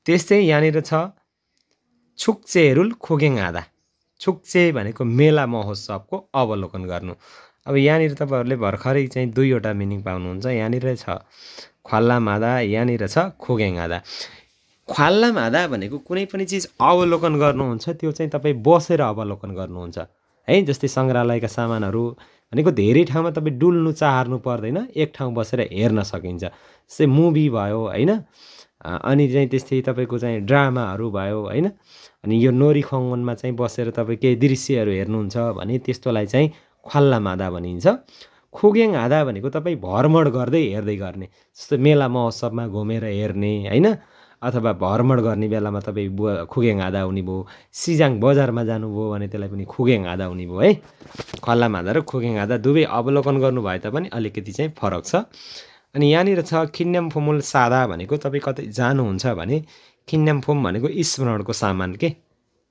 त्यस्तै यहाँनिर छ छुक्चेरुल आधा छुक्चे भनेको मेला महोत्सवको अवलोकन गर्नु अब यहाँनिर तपाईँहरूले भर्खरै चाहिँ दुईवटा मिनिङ पाउनुहुन्छ यहाँनिर छ खल्लामादा यहाँनिर छ खोगेङ खोगेङादा ख्वाल्लामा हाँदा भनेको कुनै पनि चिज अवलोकन गर्नुहुन्छ त्यो चाहिँ तपाईँ बसेर अवलोकन गर्नुहुन्छ है जस्तै सङ्ग्रहालयका सामानहरू भनेको धेरै ठाउँमा तपाईँ डुल्नु चाहर्नु पर्दैन एक ठाउँ बसेर हेर्न सकिन्छ जस्तै मुभी भयो होइन अनि चाहिँ त्यस्तै तपाईँको चाहिँ ड्रामाहरू भयो होइन अनि यो नोरी खङ्गनमा चाहिँ बसेर तपाईँ केही दृश्यहरू हेर्नुहुन्छ भने त्यस्तोलाई चाहिँ ख्वाल्ला मादा भनिन्छ खोग्याङ हाँदा भनेको तपाईँ भ्रमण गर्दै हेर्दै गर्ने जस्तो मेला महोत्सवमा घुमेर हेर्ने होइन अथवा भ्रमण गर्ने बेलामा तपाईँ बुवा खुगेङ आधा हुने भयो सिजाङ बजारमा जानुभयो भने त्यसलाई पनि खुगेङ आधा हुने भयो है खल्ला हाँदा र खुगेङ हाँदा दुवै अवलोकन गर्नुभए तापनि अलिकति चाहिँ फरक छ अनि यहाँनिर छ किन्याम फोमुल सादा भनेको तपाईँ कतै जानुहुन्छ भने किन्याम फोम भनेको स्मरणको सामान के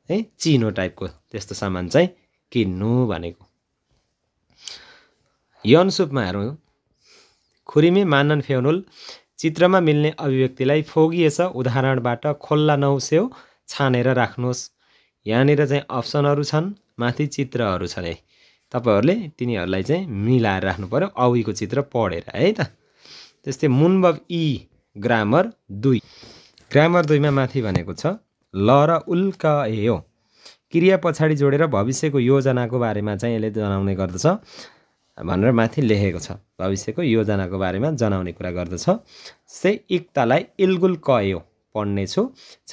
है चिनो टाइपको त्यस्तो सामान चाहिँ किन्नु भनेको यनसुपमा हेरौँ खुरिमे मानन फेनुल चित्रमा मिल्ने अभिव्यक्तिलाई फोगिएछ उदाहरणबाट खोल्ला नउस्यो छानेर राख्नुहोस् यहाँनिर चाहिँ अप्सनहरू छन् माथि चित्रहरू छन् है तपाईँहरूले तिनीहरूलाई चाहिँ मिलाएर राख्नु पऱ्यो अविको चित्र पढेर है त त्यस्तै मुनबब इ ग्रामर दुई ग्रामर दुईमा माथि भनेको छ ल र उल्क ए हो क्रिया पछाडि जोडेर भविष्यको योजनाको बारेमा चाहिँ यसले जनाउने गर्दछ भनेर माथि लेखेको छ भविष्यको योजनाको बारेमा जनाउने कुरा गर्दछ जस्तै इक्तालाई इल्गुल कयो पढ्नेछु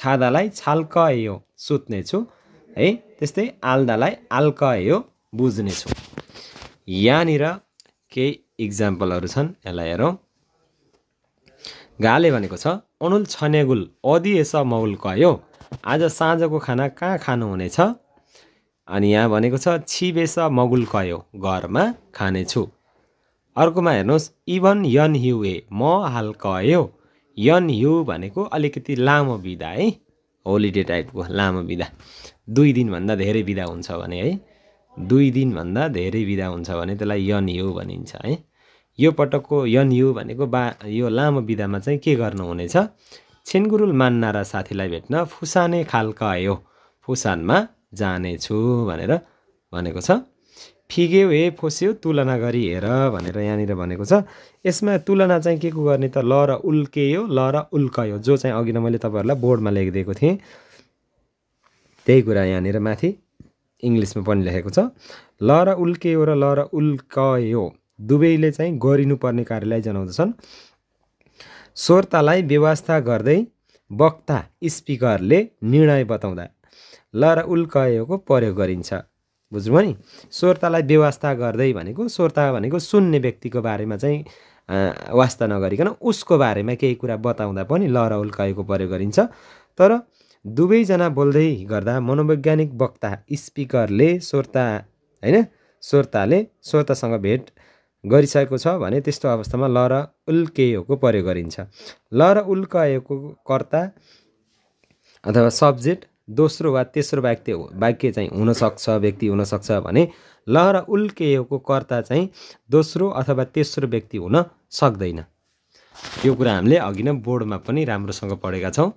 छादालाई छाल कयो सुत्नेछु है त्यस्तै आल्दालाई आल कयो बुझ्नेछु यहाँनिर केही इक्जाम्पलहरू छन् यसलाई हेरौँ गाले भनेको छ अनुल छनेगुल अधि यस मौल कयो आज साँझको खाना कहाँ खानुहुनेछ अनि यहाँ भनेको छ छिबेस मगुल कयो घरमा खानेछु अर्कोमा हेर्नुहोस् इभन यन ह्यु ए म हाल कयो यन ह्यु भनेको अलिकति लामो बिदा है होलिडे टाइपको लामो बिदा दुई दिनभन्दा धेरै बिदा हुन्छ भने है दुई दिनभन्दा धेरै बिदा हुन्छ भने त्यसलाई यन ह्यु भनिन्छ है यो पटकको यन यु भनेको बा यो लामो बिदामा चाहिँ के गर्नुहुनेछ छेनगुरुल मान्ना साथीलाई भेट्न फुसाने खालका आयो फुसानमा जानेछु भनेर भनेको छ फिगे हे फोस्यो तुलना गरी हेर भनेर यहाँनिर भनेको छ यसमा तुलना चाहिँ के को गर्ने त ल र उल्केयो ल र उल्कयो जो चाहिँ अघि नै मैले तपाईँहरूलाई बोर्डमा लेखिदिएको थिएँ त्यही कुरा यहाँनिर माथि इङ्ग्लिसमा पनि लेखेको छ ल र उल्केयो र ल र उल्कयो दुवैले चाहिँ गरिनुपर्ने कार्यलाई जनाउँदछन् श्रोतालाई व्यवस्था गर्दै वक्ता स्पिकरले निर्णय बताउँदा ल र उल्काएको प्रयोग गरिन्छ बुझ्नुभयो नि श्रोतालाई व्यवस्था गर्दै भनेको श्रोता भनेको सुन्ने व्यक्तिको बारेमा चाहिँ वास्ता नगरिकन उसको बारेमा केही कुरा बताउँदा पनि ल र उल्काएको प्रयोग गरिन्छ तर दुवैजना बोल्दै गर्दा मनोवैज्ञानिक वक्ता स्पिकरले श्रोता होइन श्रोताले श्रोतासँग भेट गरिसकेको छ भने त्यस्तो अवस्थामा ल र उल्केयोको प्रयोग गरिन्छ ल र उल्काएको कर्ता अथवा सब्जेक्ट दोस्रो वा तेस्रो वाक्य वाक्य चाहिँ हुनसक्छ व्यक्ति हुनसक्छ भने ल र उल्केको कर्ता चाहिँ दोस्रो अथवा तेस्रो व्यक्ति हुन सक्दैन यो कुरा हामीले अघि नै बोर्डमा पनि राम्रोसँग पढेका छौँ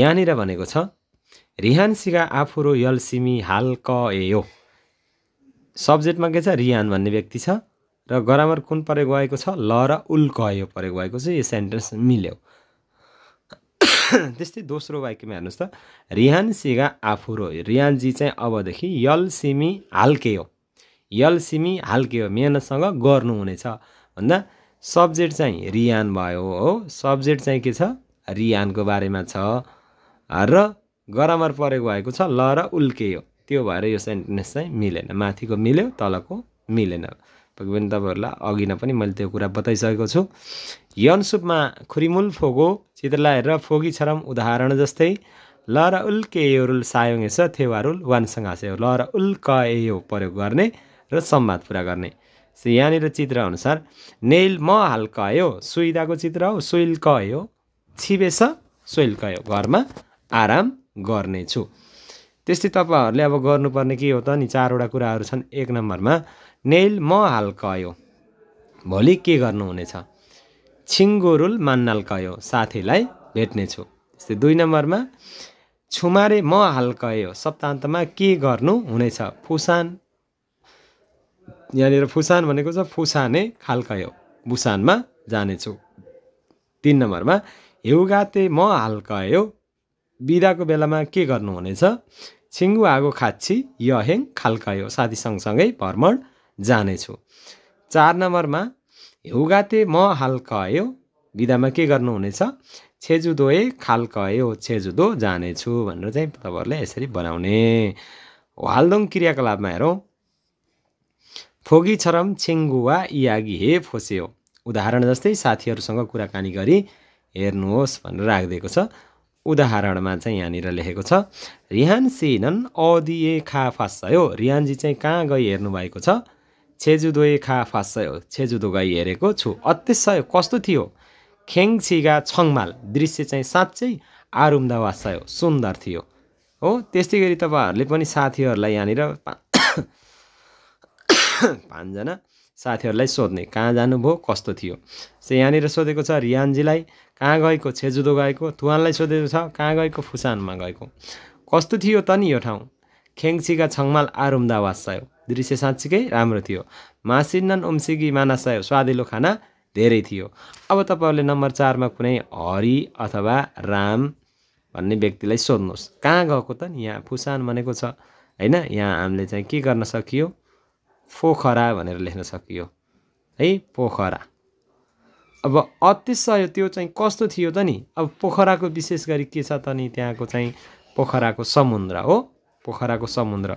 यहाँनिर भनेको छ रिहान सिगा आफुरो यलसिमी हाल क ए यो सब्जेक्टमा के छ रिहान भन्ने व्यक्ति छ र ग्रामर कुन परेको गएको छ ल र उल्क यो परेको गएको छ यो सेन्टेन्स मिल्यो त्यस्तै दोस्रो वाक्यमा हेर्नुहोस् त रिहान सिगा आफुरो रिहानजी चाहिँ अबदेखि यल सिमी हाल्के हो यल सिमी हाल्के हो मेहनतसँग गर्नुहुनेछ भन्दा सब्जेक्ट चाहिँ रियान भयो हो सब्जेक्ट चाहिँ के छ रियानको बारेमा छ र गरामर परेको भएको छ ल र उल्के हो त्यो भएर यो सेन्टेन्स चाहिँ मिलेन माथिको मिल्यो तलको मिलेन भगवान् तपाईँहरूलाई अघि नै पनि मैले त्यो कुरा बताइसकेको छु यनसुपमा खुरिमुल फोगो चित्रलाई हेरेर फोगी छरम उदाहरण जस्तै ल र उल के एरुल सायोङ थेवारुल वानसँग हाँसे ल र उल क ए यो प्रयोग गर्ने र संवाद पुरा गर्ने यहाँनिर चित्रअनुसार नेल म हाल कयो सुइदाको चित्र हो सोइल कयो छिबेस सोइल कयो घरमा आराम गर्नेछु त्यस्तै तपाईँहरूले अब गर्नुपर्ने के हो त नि चारवटा कुराहरू छन् एक नम्बरमा नेल म हाल कयो भोलि के गर्नुहुनेछ छिङ्गोरुल मान्नाल कयो साथीलाई भेट्नेछु त्यस्तै दुई नम्बरमा छुमारे म हाल कयो सप्तान्तमा के गर्नु हुनेछ फुसान यहाँनिर फुसान भनेको छ फुसाने खालकयो भुसानमा जानेछु तिन नम्बरमा गाते म हाल बिदाको बेलामा के गर्नुहुनेछ छिङ्गु आगो खाच्छी यहेङ खालकयो साथी सँगसँगै भ्रमण जानेछु चार नम्बरमा हिउगाते म हाल कयो विधामा के गर्नुहुनेछ छेजुदोए खाल कयो छेजुदो जानेछु भनेर चाहिँ तपाईँहरूले यसरी बनाउने हालदोङ क्रियाकलापमा हेरौँ फोगी छरम छेङ्गुवा इयागी हे फोस्यो उदाहरण जस्तै साथीहरूसँग कुराकानी गरी हेर्नुहोस् भनेर राखिदिएको छ उदाहरणमा चाहिँ यहाँनिर लेखेको छ रिहान सिनन अदिए खा फास्छ हो रिहानजी चाहिँ कहाँ गई हेर्नुभएको छ छेजुदोई खा छेजुदो गाई हेरेको छु अत्यसय कस्तो थियो खेङछिगा छङमाल दृश्य चाहिँ साँच्चै आरुम्दा वासयो सुन्दर थियो हो त्यस्तै गरी तपाईँहरूले पनि साथीहरूलाई यहाँनिर पाँचजना साथीहरूलाई सोध्ने कहाँ जानुभयो कस्तो थियो यहाँनिर सोधेको छ रियानजीलाई कहाँ गएको छेजुदो गएको तुवानलाई सोधेको छ कहाँ गएको फुसानमा गएको कस्तो थियो त नि यो ठाउँ खेङछिका छङमाल आरुम्दा वासायो दृश्य साँच्चीकै राम्रो थियो मासिन्नन ओम्सिगी मानासय स्वादिलो खाना धेरै थियो अब तपाईँहरूले नम्बर चारमा कुनै हरि अथवा राम भन्ने व्यक्तिलाई सोध्नुहोस् कहाँ गएको त नि यहाँ फुसान भनेको छ होइन यहाँ हामीले चाहिँ के गर्न सकियो पोखरा भनेर लेख्न सकियो है पोखरा अब अतिशय त्यो चाहिँ कस्तो थियो त नि अब पोखराको विशेष गरी के छ त नि त्यहाँको चाहिँ पोखराको समुद्र हो पोखराको समुद्र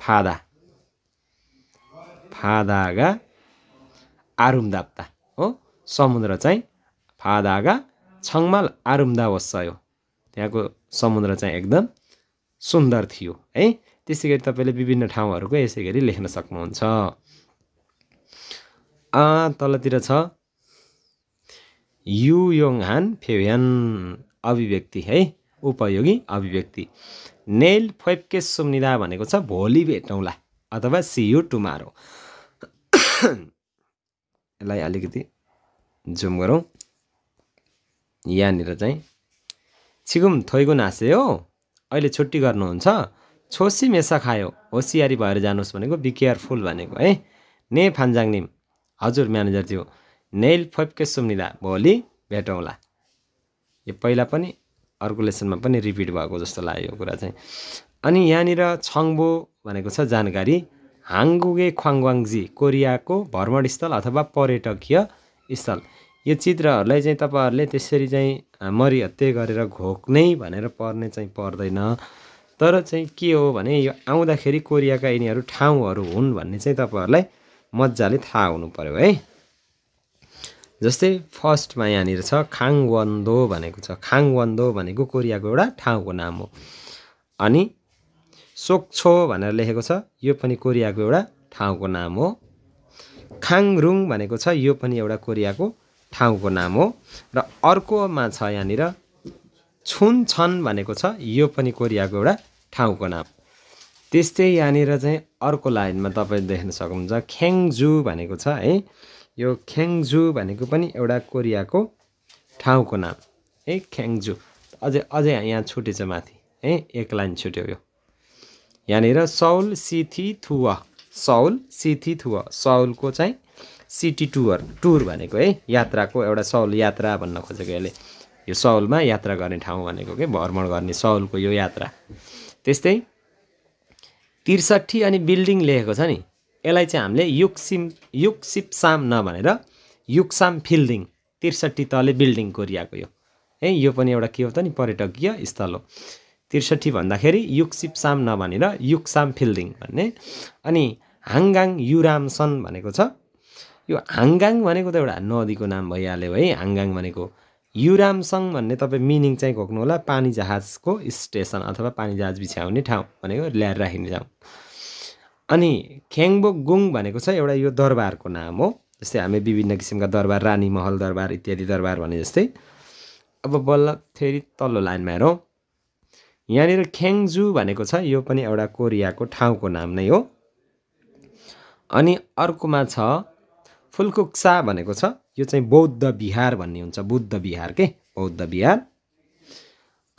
फादा फादागा आरुमदाप्ता हो समुद्र चाहिँ फादागा छङमाल आरुम्दा वस्छ यो त्यहाँको समुद्र चाहिँ एकदम सुन्दर थियो है त्यसै गरी तपाईँले विभिन्न ठाउँहरूको यसै गरी लेख्न सक्नुहुन्छ आ तलतिर छ यु योङ हान फेभ्यान अभिव्यक्ति है उपयोगी अभिव्यक्ति नेल फोइपके सुम्निदा भनेको छ भोलि भेटौँला अथवा सियु टुमारो यसलाई अलिकति जुम गरौँ यहाँनिर चाहिँ छिगुम थोइगुन हाँसे हो अहिले छुट्टी गर्नुहुन्छ छोसी मेसा खायो होसियारी भएर जानुहोस् भनेको बी केयरफुल भनेको है ने फान्जाङ निम हजुर म्यानेजर थियो नेल फोपके सुम्निदा भोलि भेटौँला यो पहिला पनि अर्को लेसनमा पनि रिपिट भएको जस्तो लाग्यो यो कुरा चाहिँ अनि यहाँनिर छङ्बो भनेको छ जानकारी हाङगुगे ख्वाङग्वाङजी कोरियाको भ्रमणस्थल अथवा पर्यटकीय स्थल यो चित्रहरूलाई चाहिँ तपाईँहरूले त्यसरी चाहिँ मरिहत्ते गरेर घोक्नै भनेर पर्ने चाहिँ पर्दैन तर चाहिँ के हो भने यो आउँदाखेरि कोरियाका यिनीहरू ठाउँहरू हुन् भन्ने चाहिँ तपाईँहरूलाई मजाले थाहा हुनु पऱ्यो है जस्तै फर्स्टमा यहाँनिर छ खाङवन्दो भनेको छ खाङवन्दो भनेको कोरियाको एउटा ठाउँको नाम हो अनि सोक्छो भनेर लेखेको छ यो पनि कोरियाको एउटा ठाउँको नाम हो खाङरुङ भनेको छ यो पनि एउटा कोरियाको ठाउँको नाम हो र अर्कोमा छ यहाँनिर छुन छन भनेको छ यो पनि कोरियाको एउटा ठाउँको नाम त्यस्तै यहाँनिर चाहिँ अर्को लाइनमा तपाईँ देख्न सक्नुहुन्छ ख्याङजु भनेको छ है यो ख्याङजु भनेको पनि एउटा कोरियाको ठाउँको नाम है ख्याङजु अझै अझै यहाँ छुटेछ माथि है एक लाइन छुट्यो यो यहाँनिर सौल सिथी थुव सौल सिथी थुव सौलको चाहिँ सिटी टुर टुर भनेको है यात्राको एउटा सौल यात्रा भन्न खोजेको यसले यो सौलमा यात्रा गर्ने ठाउँ भनेको के भ्रमण गर्ने सौलको यो यात्रा त्यस्तै त्रिसठी अनि बिल्डिङ लेखेको छ नि यसलाई चाहिँ हामीले युक्सिम युक्सिपसाम नभनेर युक्साम फिल्डिङ त्रिसठी तले बिल्डिङ कोरियाको यो है यो पनि एउटा के हो त नि पर्यटकीय स्थल हो त्रिसठी भन्दाखेरि युक्सिपसाम नभनेर युक्साम फिल्डिङ भन्ने अनि हाङगाङ युरामसन भनेको छ यो हाङगाङ भनेको त एउटा नदीको नाम भइहाल्यो है हाङगाङ भनेको युरामसङ भन्ने तपाईँ मिनिङ चाहिँ घोक्नु होला पानी जहाजको स्टेसन अथवा पानी जहाज बिछ्याउने ठाउँ भनेको ल्याएर राखिने ठाउँ अनि ख्याङबोक गुङ भनेको छ एउटा यो दरबारको नाम हो जस्तै हामी विभिन्न किसिमका दरबार रानी महल दरबार इत्यादि दरबार भने जस्तै अब बल्ल फेरि तल्लो लाइनमा हेरौँ यहाँनिर खेङजु भनेको छ यो पनि एउटा कोरियाको ठाउँको नाम नै हो अनि अर्कोमा छ फुलकुक्सा भनेको छ यो चाहिँ बौद्ध बिहार भन्ने हुन्छ बुद्ध बिहार के बौद्ध बिहार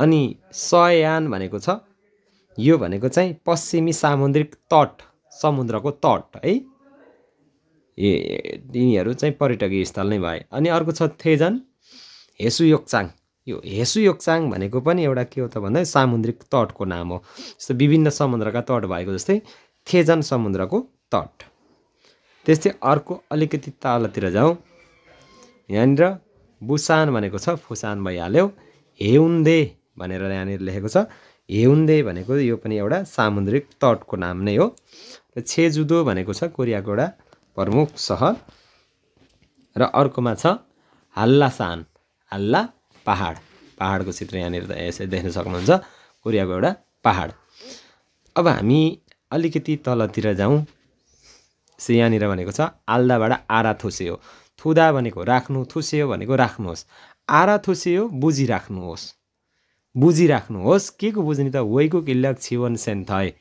अनि सयान भनेको छ यो भनेको चाहिँ पश्चिमी सामुद्रिक तट समुद्रको तट है ए यिनीहरू चाहिँ पर्यटकीय स्थल नै भए अनि अर्को छ थेजन हेसुयोक्चाङ यो हेसु योक्चाङ भनेको पनि एउटा के हो त भन्दा सामुद्रिक तटको नाम हो जस्तो विभिन्न समुद्रका तट भएको जस्तै थेजन समुद्रको तट त्यस्तै अर्को अलिकति तलतिर जाउँ यहाँनिर बुसान भनेको छ फुसान भइहाल्यो हेउन्दे भनेर यहाँनिर लेखेको छ हेउन्दे भनेको यो पनि एउटा सामुद्रिक तटको नाम नै हो र छेजुदो भनेको छ कोरियाको एउटा प्रमुख सहर र अर्कोमा छ हाल्लासान हाल्ला पाहाड पाहाडको चित्र यहाँनिर यसरी देख्न सक्नुहुन्छ कोरियाको एउटा पाहाड अब हामी अलिकति तलतिर जाउँ से यहाँनिर भनेको छ आल्दाबाट आरा थुदा भनेको राख्नु थुसेयो भनेको राख्नुहोस् आरा थुसेयो बुझिराख्नुहोस् बुझिराख्नुहोस् के को बुझ्ने त वैको किल्लक छिवन सेन्थय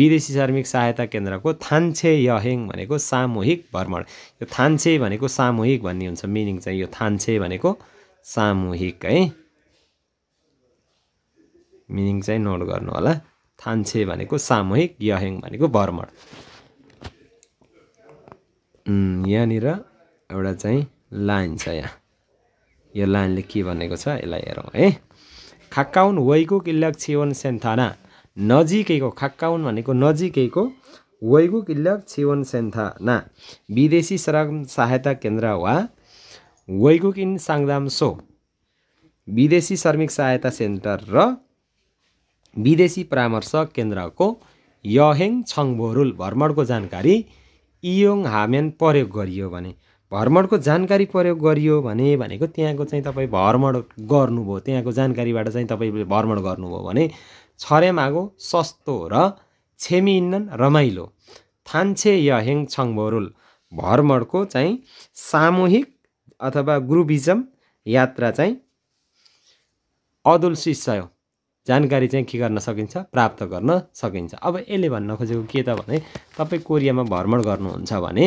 विदेशी श्रमिक सहायता केन्द्रको थान्छे यहेङ भनेको सामूहिक भ्रमण यो थान्छे भनेको सामूहिक भन्ने हुन्छ मिनिङ चाहिँ यो थान्छे भनेको सामूहिक है मिनिङ चाहिँ नोट गर्नु होला थान्छे भनेको सामूहिक यहेङ भनेको भ्रमण यहाँनिर एउटा चाहिँ लाइन छ यहाँ यो लाइनले के भनेको छ यसलाई हेरौँ है खाक्काउन वैगुक इल्लक छिवन सेन्थाना नजिकैको खाक्काउन भनेको नजिकैको वैगुक किल्लक छिवन सेन्थाना विदेशी श्रम सहायता केन्द्र वा वैगुकिन साङदाम सो विदेशी श्रमिक सहायता सेन्टर र विदेशी परामर्श केन्द्रको यहेङ छङबोरुल भ्रमणको जानकारी इयोङ हामेन प्रयोग गरियो भने भ्रमणको जानकारी प्रयोग गरियो भने भनेको त्यहाँको चाहिँ तपाईँ भ्रमण गर्नुभयो त्यहाँको जानकारीबाट चाहिँ तपाईँले भ्रमण गर्नुभयो भने छरेमागो सस्तो र छेमी इन्धन रमाइलो थान्छे यहेङ छङबोरुल भ्रमणको चाहिँ सामूहिक अथवा ग्रुबिजम यात्रा चाहिँ अदुल शिष्य हो जानकारी चाहिँ के गर्न सकिन्छ प्राप्त गर्न सकिन्छ अब यसले भन्न खोजेको के त भने तपाईँ कोरियामा भ्रमण गर्नुहुन्छ भने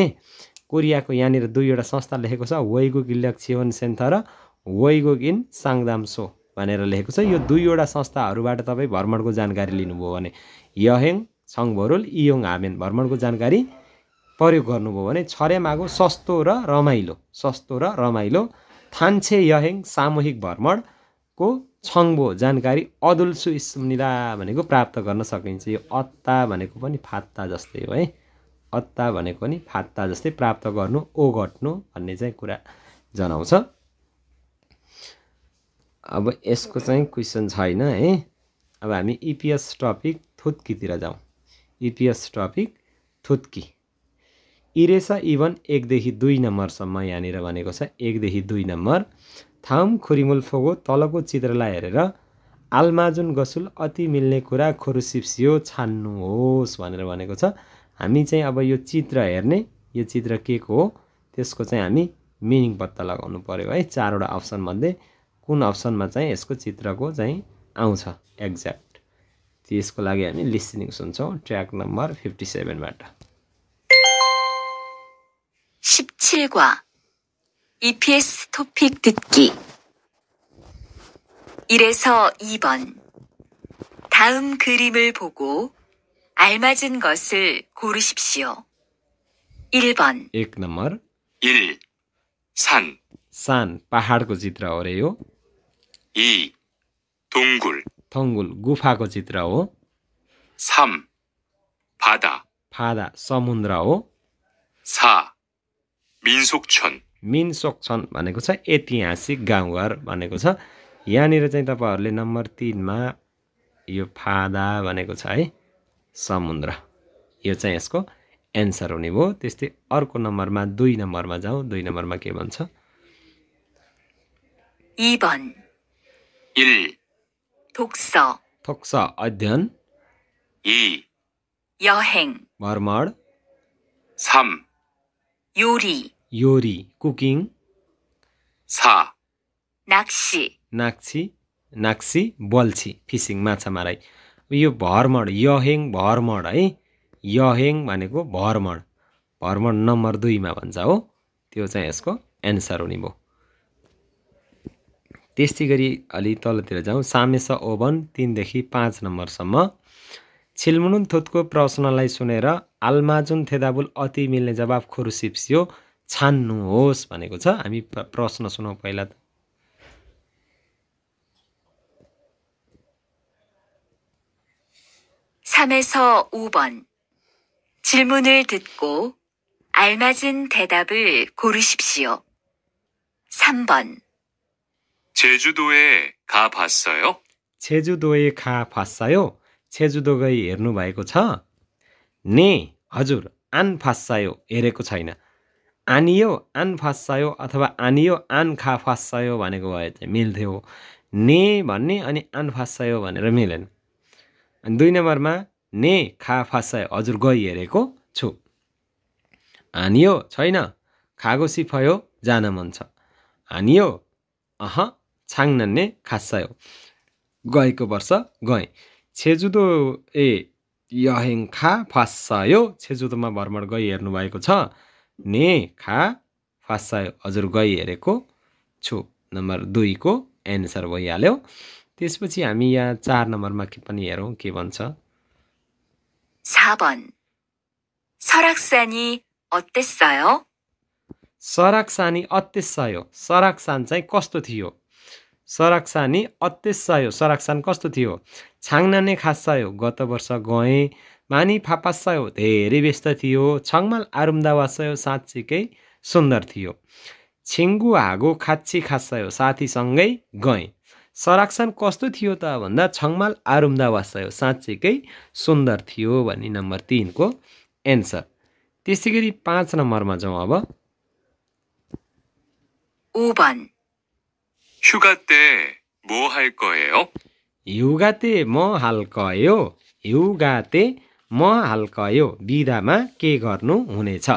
कोरियाको यहाँनिर दुईवटा संस्था लेखेको छ वैगुक इल्यक छिवन सेन्थ र वैगुक इन साङदाम सो भनेर लेखेको छ यो दुईवटा संस्थाहरूबाट तपाईँ भ्रमणको जानकारी लिनुभयो भने यहेङ सङ्भोरुल इयोङ हामेन भ्रमणको जानकारी प्रयोग गर्नुभयो भने छरे सस्तो र रमाइलो सस्तो र रमाइलो थान्छे यहेङ सामूहिक भ्रमणको छङ्बो जानकारी अदुल्सु स्मृदा भनेको प्राप्त गर्न सकिन्छ यो अत्ता भनेको पनि फात्ता जस्तै हो है अत्ता भनेको पनि फात्ता जस्तै प्राप्त गर्नु ओघट्नु भन्ने चाहिँ कुरा जनाउँछ अब यसको चाहिँ क्वेसन छैन है अब हामी इपिएस e टपिक थुत्कीतिर जाउँ इपिएस e टपिक थुत्की इरेसा इभन एकदेखि दुई नम्बरसम्म यहाँनिर भनेको छ एकदेखि दुई नम्बर थाम खुरिमुल फोगो तलको चित्रलाई हेरेर आलमाजुन गसुल अति मिल्ने कुरा खुरुसिप्सियो छान्नुहोस् भनेर भनेको छ हामी चाहिँ अब यो चित्र हेर्ने यो चित्र के को हो त्यसको चाहिँ हामी मिनिङ पत्ता लगाउनु पऱ्यो है चारवटा अप्सनमध्ये कुन अप्सनमा चाहिँ यसको चित्रको चाहिँ आउँछ एक्ज्याक्ट त्यसको लागि हामी लिसनिङ सुन्छौँ ट्र्याक नम्बर फिफ्टी सेभेनबाट 17과 EPS 토픽 듣기 1에서 2번 다음 그림을 보고 알맞은 것을 고르십시오. 1번 1 नंबर 1. 산 सान पहाडको चित्र हो अरे यो 2. 동굴 थङ्गुल गुफाको चित्र हो 3. 바다 바다 समुद्र हो 4. मिन्सोक्छन् मिन्सोक्छन् भनेको छ ऐतिहासिक गाउँघर भनेको छ यहाँनिर चाहिँ तपाईँहरूले नम्बर तिनमा यो फादा भनेको छ है समुद्र यो चाहिँ यसको एन्सर हुने भयो त्यस्तै अर्को नम्बरमा दुई नम्बरमा जाउँ दुई नम्बरमा के भन्छ थोक्स अध्ययन भ्रमण 3. 요리, कुकिङ 4. 낚시. 낚시, 낚시, 멀치, 피싱, 마차 마라이. यो भ्रमण यहेङ भ्रमण है यहेङ भनेको भ्रमण भ्रमण नम्बर दुईमा भन्छ हो त्यो चाहिँ यसको एन्सर हुने भयो त्यस्तै गरी अलि तलतिर जाउँ सामेस ओभन तिनदेखि पाँच नम्बरसम्म छिल्मुनुन थुतको प्रश्नलाई सुनेर आल्माजुन थेदाबुल अति मिल्ने जवाब खुरुसिप्सियो छान्नुहोस् भनेको छ हामी प्रश्न सुनौँ पहिला त (3에서) (5번) 질문을 듣고 알맞은 대답을 고르십시오. 3번 제주도에 가 봤어요? 제주도에 가 봤어요? 제주도 가 हेर्नु भ 네, 아주 안 봤어요. 에레코 차이나 आनियो आन फास्सायो अथवा आनियो आन खा फास्सायो भनेको भए चाहिँ मिल्थ्यो ने भन्ने अनि आन फास्सायो भनेर मिलेन अनि दुई नम्बरमा ने खा फास्सायो हजुर गई हेरेको छु आनियो छैन खागो सिफयो जान मन छ हानियो अह नन्ने खास्सायो गएको वर्ष गएँ छेजुदो ए यहेङ खा फास्सायो छेजुदोमा भ्रमण गई हेर्नुभएको छ ने खा फासायो हजुर गई हेरेको छु नम्बर दुईको एन्सर भइहाल्यो त्यसपछि हामी यहाँ चार नम्बरमा के पनि हेरौँ के भन्छ 4번 설악산이 어땠어요? सराक्सानी अत्यस्सायो सराक्सान चाहिँ कस्तो थियो सराक्सानी अत्यस्सायो सराक्सान कस्तो थियो छाङ्ना नै सयो गत वर्ष गएँ मानी फापा सयो धेरै व्यस्त थियो छङमाल आरुम्दावा सयो साँच्चीकै सुन्दर थियो छिङ्गु हागो खाच्छी खासयो साथीसँगै गएँ सराक्षण कस्तो थियो त भन्दा छङमाल आरुम्दावा सयो साँच्चीकै सुन्दर थियो भन्ने नम्बर तिनको एन्सर त्यसै गरी पाँच नम्बरमा जाउँ अब युगाते म हाल कयो युगाते म हालकयो बिदामा के गर्नु हुनेछ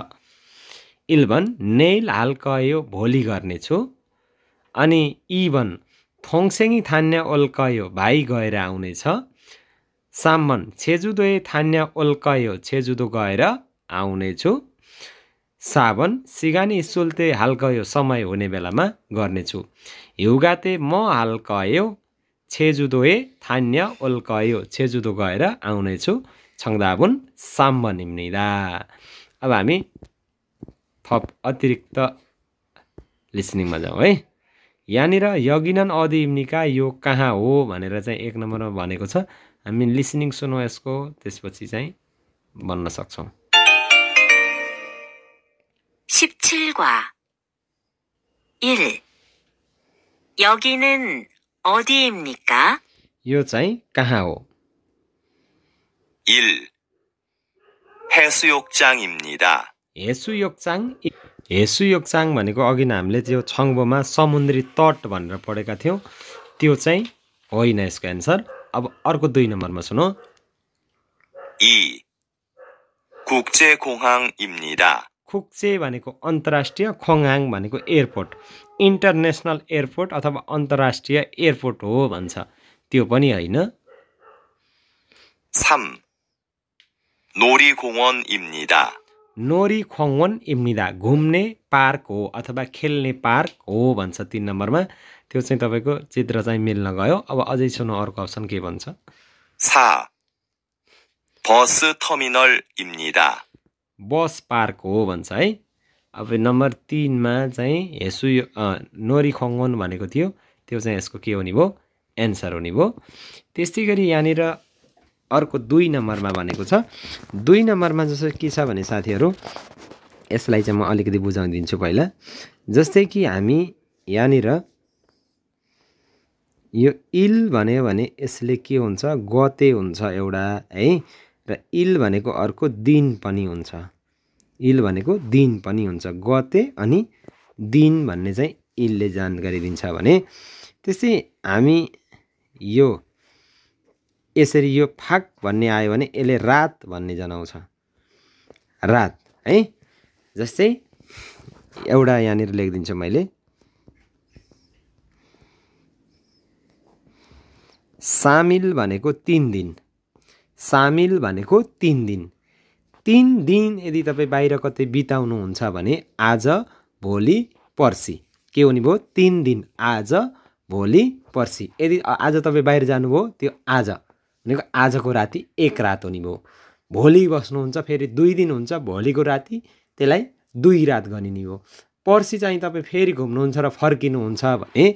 इल्भन नेल हालकयो भोलि गर्नेछु अनि इभन थोङसेङी थान्या ओल्कयो भाइ गएर आउनेछ साम्बन छेजुदोए थान्या ओल्कयो छेजुदो गएर आउनेछु साबन सिगानी सुल्ते हालकयो समय हुने बेलामा गर्नेछु हिउगाते म हाल्कयो छेजुदोए थान्या ओल्कयो छेजुदो गएर आउनेछु साम्म निम्निदा अब हामी थप अतिरिक्त लिसनिङमा जाउँ है यहाँनिर यगिनन अधिम्निका यो कहाँ हो भनेर चाहिँ एक नम्बरमा भनेको छ हामी लिसनिङ सुनौँ यसको त्यसपछि चाहिँ भन्न सक्छौँ यो चाहिँ कहाँ हो 1. 해수욕장입니다. 해수욕장? 해수욕장 भनेको अघि नै हामीले त्यो छङ्बोमा समुद्री तट भनेर पढेका थियौँ त्यो चाहिँ होइन यसको एन्सर अब अर्को दुई नम्बरमा सुनौ 이 खुक्चे 국제 भनेको अन्तर्राष्ट्रिय खोङहाङ भनेको एयरपोर्ट इन्टरनेसनल एयरपोर्ट अथवा अन्तर्राष्ट्रिय एयरपोर्ट हो भन्छ त्यो पनि होइन 놀이공원입니다. नोरिखोङवन इम्निदा घुम्ने पार्क हो अथवा खेल्ने पार्क हो भन्छ तिन नम्बरमा त्यो चाहिँ तपाईँको चित्र चाहिँ मिल्न गयो अब अझै सुनौ अर्को अप्सन के भन्छ सा बस इम्निदा बस पार्क हो भन्छ है अब नम्बर तिनमा चाहिँ हेसु नोरिखोङवन भनेको थियो त्यो चाहिँ यसको के हुने भयो एन्सर हुने भयो त्यस्तै गरी यहाँनिर अर्को दुई नम्बरमा भनेको छ दुई नम्बरमा जस्तो के छ भने साथीहरू यसलाई चाहिँ म अलिकति दिन्छु पहिला जस्तै कि हामी यहाँनिर यो इल भन्यो भने यसले के हुन्छ गते हुन्छ एउटा है र इल भनेको अर्को दिन पनि हुन्छ इल भनेको दिन पनि हुन्छ गते अनि दिन भन्ने चाहिँ इलले जानकारी दिन्छ भने त्यस्तै हामी यो यसरी यो फाक भन्ने आयो भने यसले रात भन्ने जनाउँछ रात है जस्तै एउटा यहाँनिर लेखिदिन्छु मैले सामिल भनेको तिन दिन सामिल भनेको तिन दिन तिन दिन यदि तपाईँ बाहिर कतै बिताउनुहुन्छ भने आज भोलि पर्सि के हुने भयो तिन दिन आज भोलि पर्सि यदि आज तपाईँ बाहिर जानुभयो त्यो आज भनेको आजको राति एक रात हुने भयो भोलि बस्नुहुन्छ फेरि दुई दिन हुन्छ भोलिको राति त्यसलाई दुई रात गनिने हो पर्सि चाहिँ तपाईँ फेरि घुम्नुहुन्छ र फर्किनुहुन्छ भने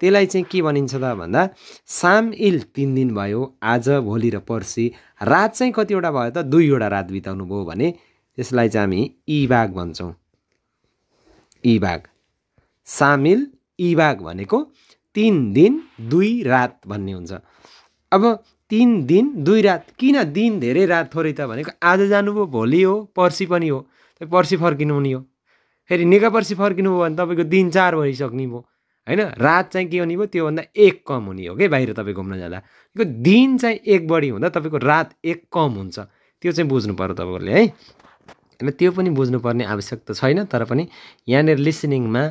त्यसलाई चाहिँ के भनिन्छ त भन्दा साम इल तिन दिन भयो आज भोलि र पर्सि रात चाहिँ कतिवटा भयो त दुईवटा रात बिताउनु भयो भने त्यसलाई चाहिँ हामी इबाग भन्छौँ इबाग सामिल इबाग भनेको तिन दिन दुई रात भन्ने हुन्छ अब तिन दिन दुई रात किन दिन धेरै रात थोरै त भनेको आज जानुभयो भोलि हो पर्सि पनि हो तपाईँ पर्सि फर्किनु नि हो फेरि निका पर्सि फर्किनु भयो भने तपाईँको दिन चार भइसक्ने भयो होइन रात चाहिँ के हुने भयो त्योभन्दा एक कम हुने हो कि बाहिर तपाईँ घुम्न जाँदा यो दिन चाहिँ एक बढी हुँदा तपाईँको रात एक कम हुन्छ त्यो चाहिँ बुझ्नु पऱ्यो तपाईँहरूले है होइन त्यो पनि बुझ्नुपर्ने आवश्यकता छैन तर पनि यहाँनिर लिसनिङमा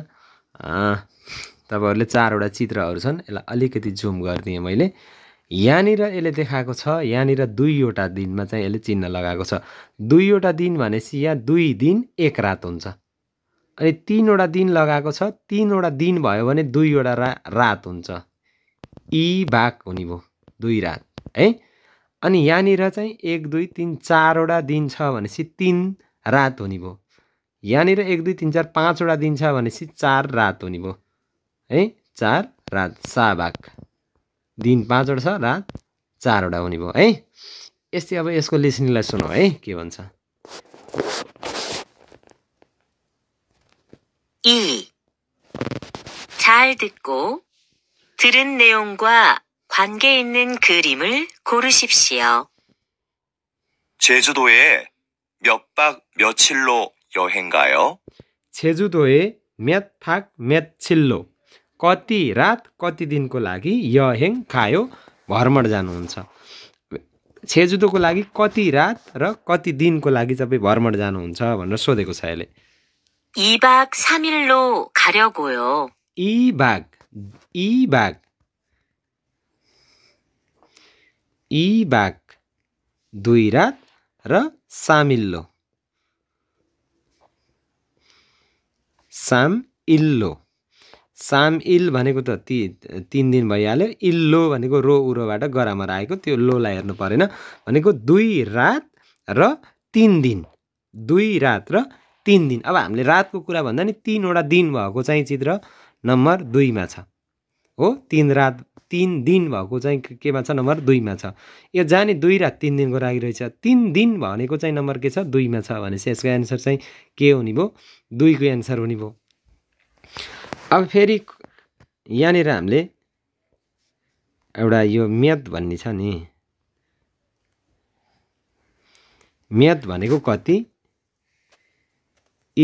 तपाईँहरूले चारवटा चित्रहरू छन् यसलाई अलिकति जुम गरिदिएँ मैले यहाँनिर यसले देखाएको छ यहाँनिर दुईवटा दिनमा चाहिँ यसले चिन्ह लगाएको छ दुईवटा दिन भनेपछि यहाँ दुई दिन एक रात हुन्छ अनि तिनवटा दिन लगाएको छ तिनवटा दिन भयो भने दुईवटा रा रात हुन्छ यी बाघ हुने भयो दुई रात है अनि यहाँनिर चाहिँ एक दुई तिन चारवटा दिन छ भनेपछि तिन रात हुने भयो यहाँनिर एक दुई तिन चार पाँचवटा दिन छ भनेपछि चार रात हुने भयो है चार रात सा बाघ दिन पाँचवटा छ रात चारवटा हुने भयो है यस्तै अब यसको लेसनीलाई सुनौ है के भन्छ 잘 듣고 들은 내용과 관계 있는 그림을 고르십시오. 제주도에 몇 박 며칠로 여행 가요? 제주도에 몇 박 며칠로 कति रात कति दिनको लागि यहेङ खायो भ्रमण जानुहुन्छ छेजुदोको लागि कति रात र कति दिनको लागि तपाईँ भ्रमण जानुहुन्छ भनेर सोधेको छ अहिले 이박 3일로 가려고요. 이 박, 이 박, 이 박, साम इल भनेको त ती तिन दिन भइहाल्यो इल्लो भनेको रो उरोबाट गरामर आएको त्यो लोलाई हेर्नु परेन भनेको दुई रात र तिन दिन दुई रात र तिन दिन अब हामीले रातको कुरा भन्दा नि तिनवटा दिन भएको चाहिँ चित्र नम्बर दुईमा छ हो तिन रात तिन दिन भएको चाहिँ केमा छ नम्बर दुईमा छ यो जाने दुई रात तिन दिनको लागि रहेछ तिन दिन भनेको चाहिँ नम्बर के छ दुईमा छ भनेपछि यसको एन्सर चाहिँ के हुने भयो दुईको एन्सर हुने भयो अब फेरि यहाँनिर हामीले एउटा यो म्याद भन्ने छ नि म्याद भनेको कति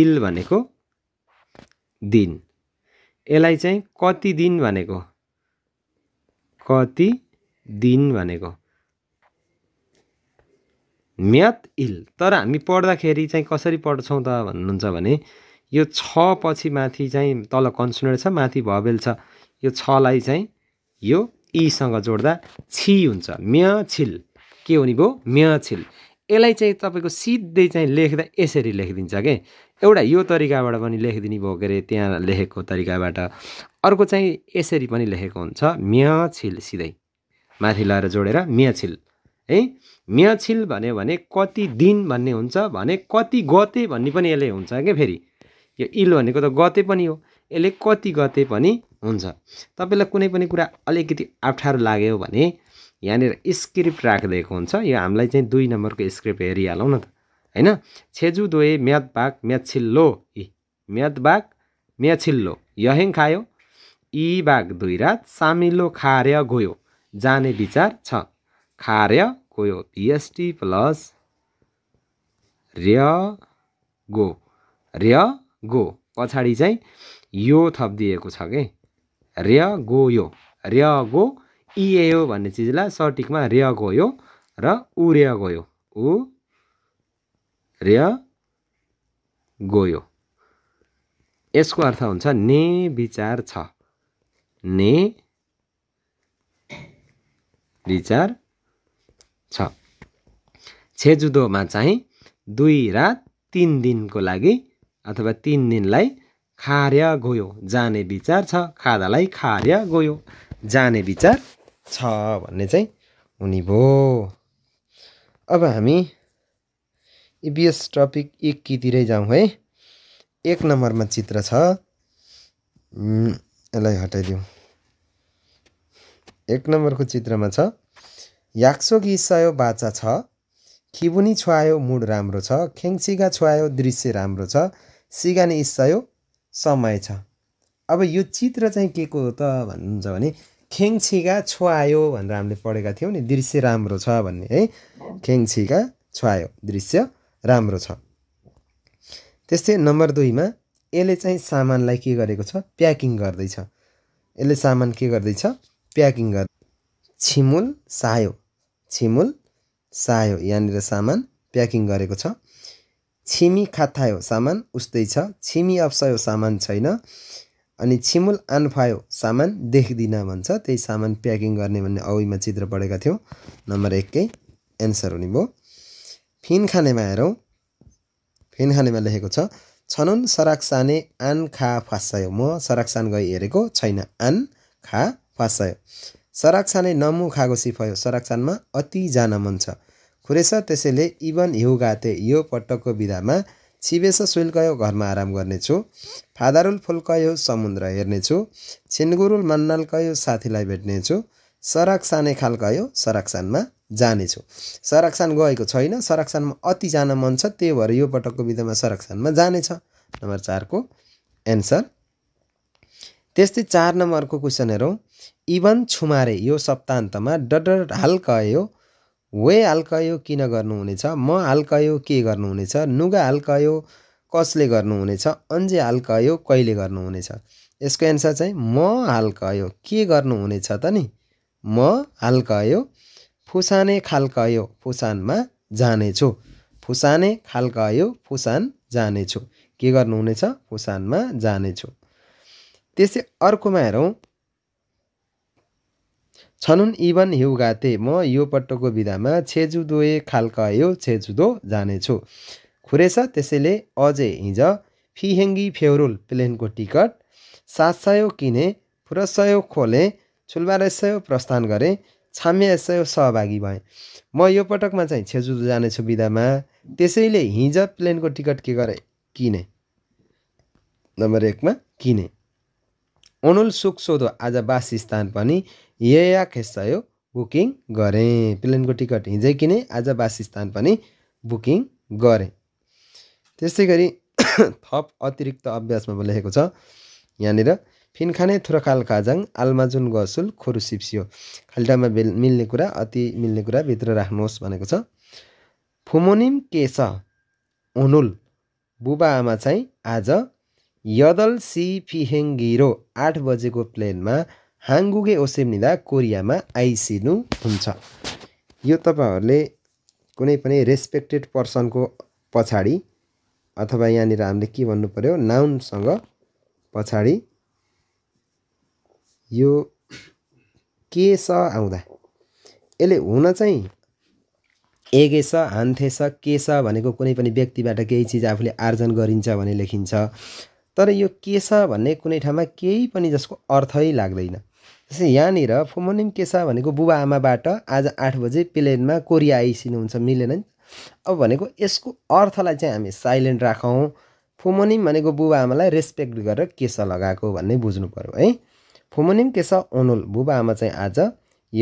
इल भनेको दिन यसलाई चाहिँ कति दिन भनेको कति दिन भनेको म्याथ इल तर हामी पढ्दाखेरि चाहिँ कसरी पढ्छौँ त भन्नुहुन्छ भने यो छ पछि माथि चाहिँ तल कन्सोनेन्ट छ माथि भवेल छ यो छलाई चाहिँ यो ईसँग जोड्दा छि हुन्छ म्य छिल के हुने भयो छिल यसलाई चाहिँ तपाईँको सिधै चाहिँ लेख्दा यसरी लेखिदिन्छ के एउटा यो तरिकाबाट पनि लेखिदिने भयो के अरे त्यहाँ लेखेको तरिकाबाट अर्को चाहिँ यसरी पनि लेखेको हुन्छ म्य छिल सिधै माथि लगाएर जोडेर म्य छिल है छिल भन्यो भने कति दिन भन्ने हुन्छ भने कति गते भन्ने पनि यसले हुन्छ क्या फेरि यो इल भनेको त गते पनि हो यसले कति गते पनि हुन्छ तपाईँलाई कुनै पनि कुरा अलिकति अप्ठ्यारो लाग्यो भने यहाँनिर स्क्रिप्ट राखिदिएको हुन्छ यो हामीलाई चाहिँ दुई नम्बरको स्क्रिप्ट हेरिहालौँ न त होइन छेजु दोए म्याद बाघ म्याछिल्लो इ म्याद बाघ म्याछिल्लो यहेङ खायो इ बाघ दुई रात सामिलो खार्य गयो जाने विचार छ खार्य गयो एसटी प्लस र गो र गो पछाडि चाहिँ यो थपिदिएको छ कि र गो यो र गो इएयो भन्ने चिजलाई सटिकमा र गयो र उ र गयो उ र गयो यसको अर्थ हुन्छ ने विचार छ ने विचार छ छेजुदोमा चाहिँ दुई रात तिन दिनको लागि अथवा तिन दिनलाई खार्य गयो जाने विचार छ खादालाई खार्य गयो जाने विचार छ भन्ने चाहिँ हुने भयो अब हामी इबिएस टपिक एक कितिरै जाउँ है एक नम्बरमा चित्र छ यसलाई हटाइदिउँ एक नम्बरको चित्रमा छ याक्सो घिसायो बाचा छ खिबुनी छुवायो मुड राम्रो छ खेङ्सिगा छुवायो दृश्य राम्रो छ सिगाने इच्छा समय छ अब यो चित्र चाहिँ के को त भन्नुहुन्छ भने छिगा छुवायो भनेर हामीले पढेका थियौँ नि दृश्य राम्रो छ भन्ने है छिगा छुवायो दृश्य राम्रो छ त्यस्तै नम्बर दुईमा यसले चाहिँ सामानलाई के गरेको छ प्याकिङ गर्दैछ यसले सामान के गर्दैछ प्याकिङ गर् छिमुल सायो छिमुल सायो यहाँनिर सामान प्याकिङ गरेको छ छिमी खाथायो सामान उस्तै छ छिमी अप्सायो सामान छैन अनि छिमुल आन्फायो सामान देख्दिनँ भन्छ त्यही सामान प्याकिङ गर्ने भन्ने अघिमा चित्र पढेका थियौँ नम्बर एकै एन्सर हुने भयो फिन खानेमा हेरौँ फिन खानेमा लेखेको छ छनौन सराक्साने आन खा फासायो म सराक्सान गई हेरेको छैन आन खा फासायो सराक्साने नमु खाएको सिफायो सराक्सानमा अति जान मन छ खुरेस त्यसैले इभन गाते यो पटकको विधामा छिबेस सुल्कयो घरमा आराम गर्नेछु फादारुल कयो समुद्र हेर्नेछु छिनगुरुल मन्नाल कयो साथीलाई भेट्नेछु खाल कयो सरक्सानमा जानेछु सरक्सान गएको छैन सरक्सानमा अति जान मन छ त्यही भएर यो पटकको विधामा सराक्सानमा जानेछ नम्बर चारको एन्सर त्यस्तै चार नम्बरको क्वेसन हेरौँ इभन छुमारे यो सप्तान्तमा डडर हाल कयो वे हालकयो किन गर्नुहुनेछ म हालकयो के गर्नुहुनेछ नुगा हालकयो कसले गर्नुहुनेछ अन्जे हालकयो कहिले गर्नुहुनेछ यसको एन्सर चाहिँ म हालकयो के गर्नुहुनेछ त नि म हालकयो फुसाने खाल्कायो फुसानमा जानेछु फुसाने खाल्कायो फुसान जानेछु के गर्नुहुनेछ फुसानमा जानेछु त्यसै अर्कोमा हेरौँ छनुन हिउ गाते म यो पटकको विधामा छेजुदोए खालकयो छेजुदो जानेछु खुरेछ त्यसैले अझै हिज फिहेङ्गी फेउरुल प्लेनको टिकट सात सय किने फुरसयो खोले छुलबारसयो प्रस्थान गरेँ छाम्यासयो सहभागी भए म यो पटकमा चाहिँ छेजुदो जानेछु विधामा त्यसैले हिज प्लेनको टिकट के गरे किने नम्बर एकमा किने अनुल सुख सोधो आज बासस्थान पनि यया खेस यो बुकिङ गरेँ प्लेनको टिकट हिजै किने आज बासस्थान पनि बुकिङ गरेँ त्यस्तै गरी थप अतिरिक्त अभ्यासमा लेखेको छ यहाँनिर फिनखाने थुरखाल काजाङ आल्माजुन गसुल खोरु सिप्सियो खाल्टामा बेल मिल्ने कुरा अति मिल्ने कुरा भित्र राख्नुहोस् भनेको छ फुमोनिम केस ओनुल बुबा आमा चाहिँ आज यदल सी फिहेङ्गिरो आठ बजेको प्लेनमा हाङ्गुगे ओसेम्निदा कोरियामा आइसिनु हुन्छ यो तपाईँहरूले कुनै पनि रेस्पेक्टेड पर्सनको पछाडि अथवा यहाँनिर हामीले के भन्नु पऱ्यो नाउनसँग पछाडि यो के छ आउँदा यसले हुन चाहिँ एगेस हान्थेस के छ भनेको कुनै पनि व्यक्तिबाट केही चिज आफूले आर्जन गरिन्छ भने लेखिन्छ तर यो के छ भन्ने कुनै ठाउँमा केही पनि जसको अर्थै लाग्दैन त्यसै यहाँनिर फोमोनिम केसा भनेको बुबा आमाबाट आज आठ बजे प्लेनमा कोरिया आइसिनुहुन्छ मिलेन नि अब भनेको यसको अर्थलाई चाहिँ हामी साइलेन्ट राखौँ फोमोनिम भनेको बुबा आमालाई रेस्पेक्ट गरेर केसा लगाएको भन्ने बुझ्नु पऱ्यो है फोमोनिम केसा ओनोल बुबा आमा चाहिँ आज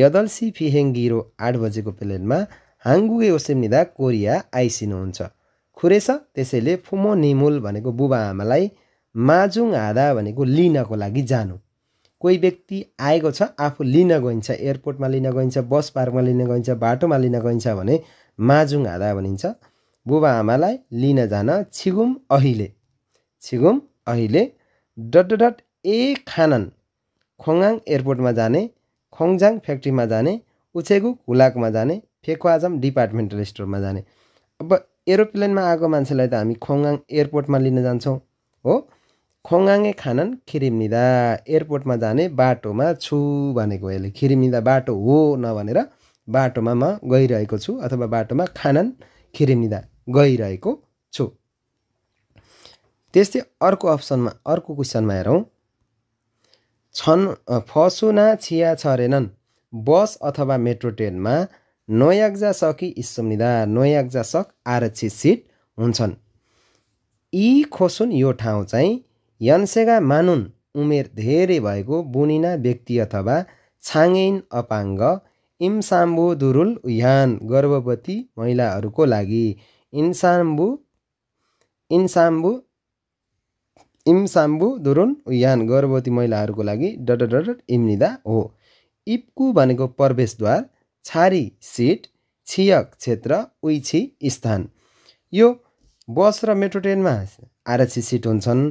यदल्सी फिहेङ्गिरो आठ बजेको प्लेनमा हाङ्गुगे ओसेम्निदा कोरिया आइसिनुहुन्छ खुरेछ त्यसैले फोमोनिमुल भनेको बुबा आमालाई माजुङ आधा भनेको लिनको लागि जानु कोही व्यक्ति आएको छ आफू लिन गइन्छ एयरपोर्टमा लिन गइन्छ बस पार्कमा लिन गइन्छ बाटोमा लिन गइन्छ भने माजुङ हाँदा भनिन्छ बुबा आमालाई लिन जान छिगुम अहिले छिगुम अहिले डट डट ए खानन खोङाङ एयरपोर्टमा जाने खोङजाङ फ्याक्ट्रीमा जाने उछेगु हुलाकमा जाने फेको डिपार्टमेन्टल स्टोरमा जाने अब एरोप्लेनमा आएको मान्छेलाई त हामी खोङाङ एयरपोर्टमा लिन जान्छौँ हो खङ्गाङ्गे खानन खिरिमिदा एयरपोर्टमा जाने बाटोमा छु भनेको यसले खिरिमिदा बाटो हो नभनेर बाटोमा म गइरहेको छु अथवा बाटोमा खानन खिरिमिदा गइरहेको छु त्यस्तै अर्को अप्सनमा अर्को क्वेसनमा हेरौँ छन् फसुना छिया छरेनन् बस अथवा मेट्रो ट्रेनमा नयाग्जा सकी इसुमिदा नयाग्जा सक आरक्षित सिट हुन्छन् यी खोसुन यो ठाउँ चाहिँ यन्सेगा मानुन उमेर धेरै भएको बुनिना व्यक्ति अथवा छाङेन अपाङ्ग इम्साम्बु दुरुल यान गर्भवती महिलाहरूको लागि इन्साम्बु इन्साम्बु इम्साम्बु दुरुन उयान गर्भवती महिलाहरूको लागि डट डट इम्निदा हो इप्कु भनेको प्रवेशद्वार छारी सिट छियक क्षेत्र उइछी स्थान यो बस र मेट्रो ट्रेनमा आरक्षित सिट हुन्छन्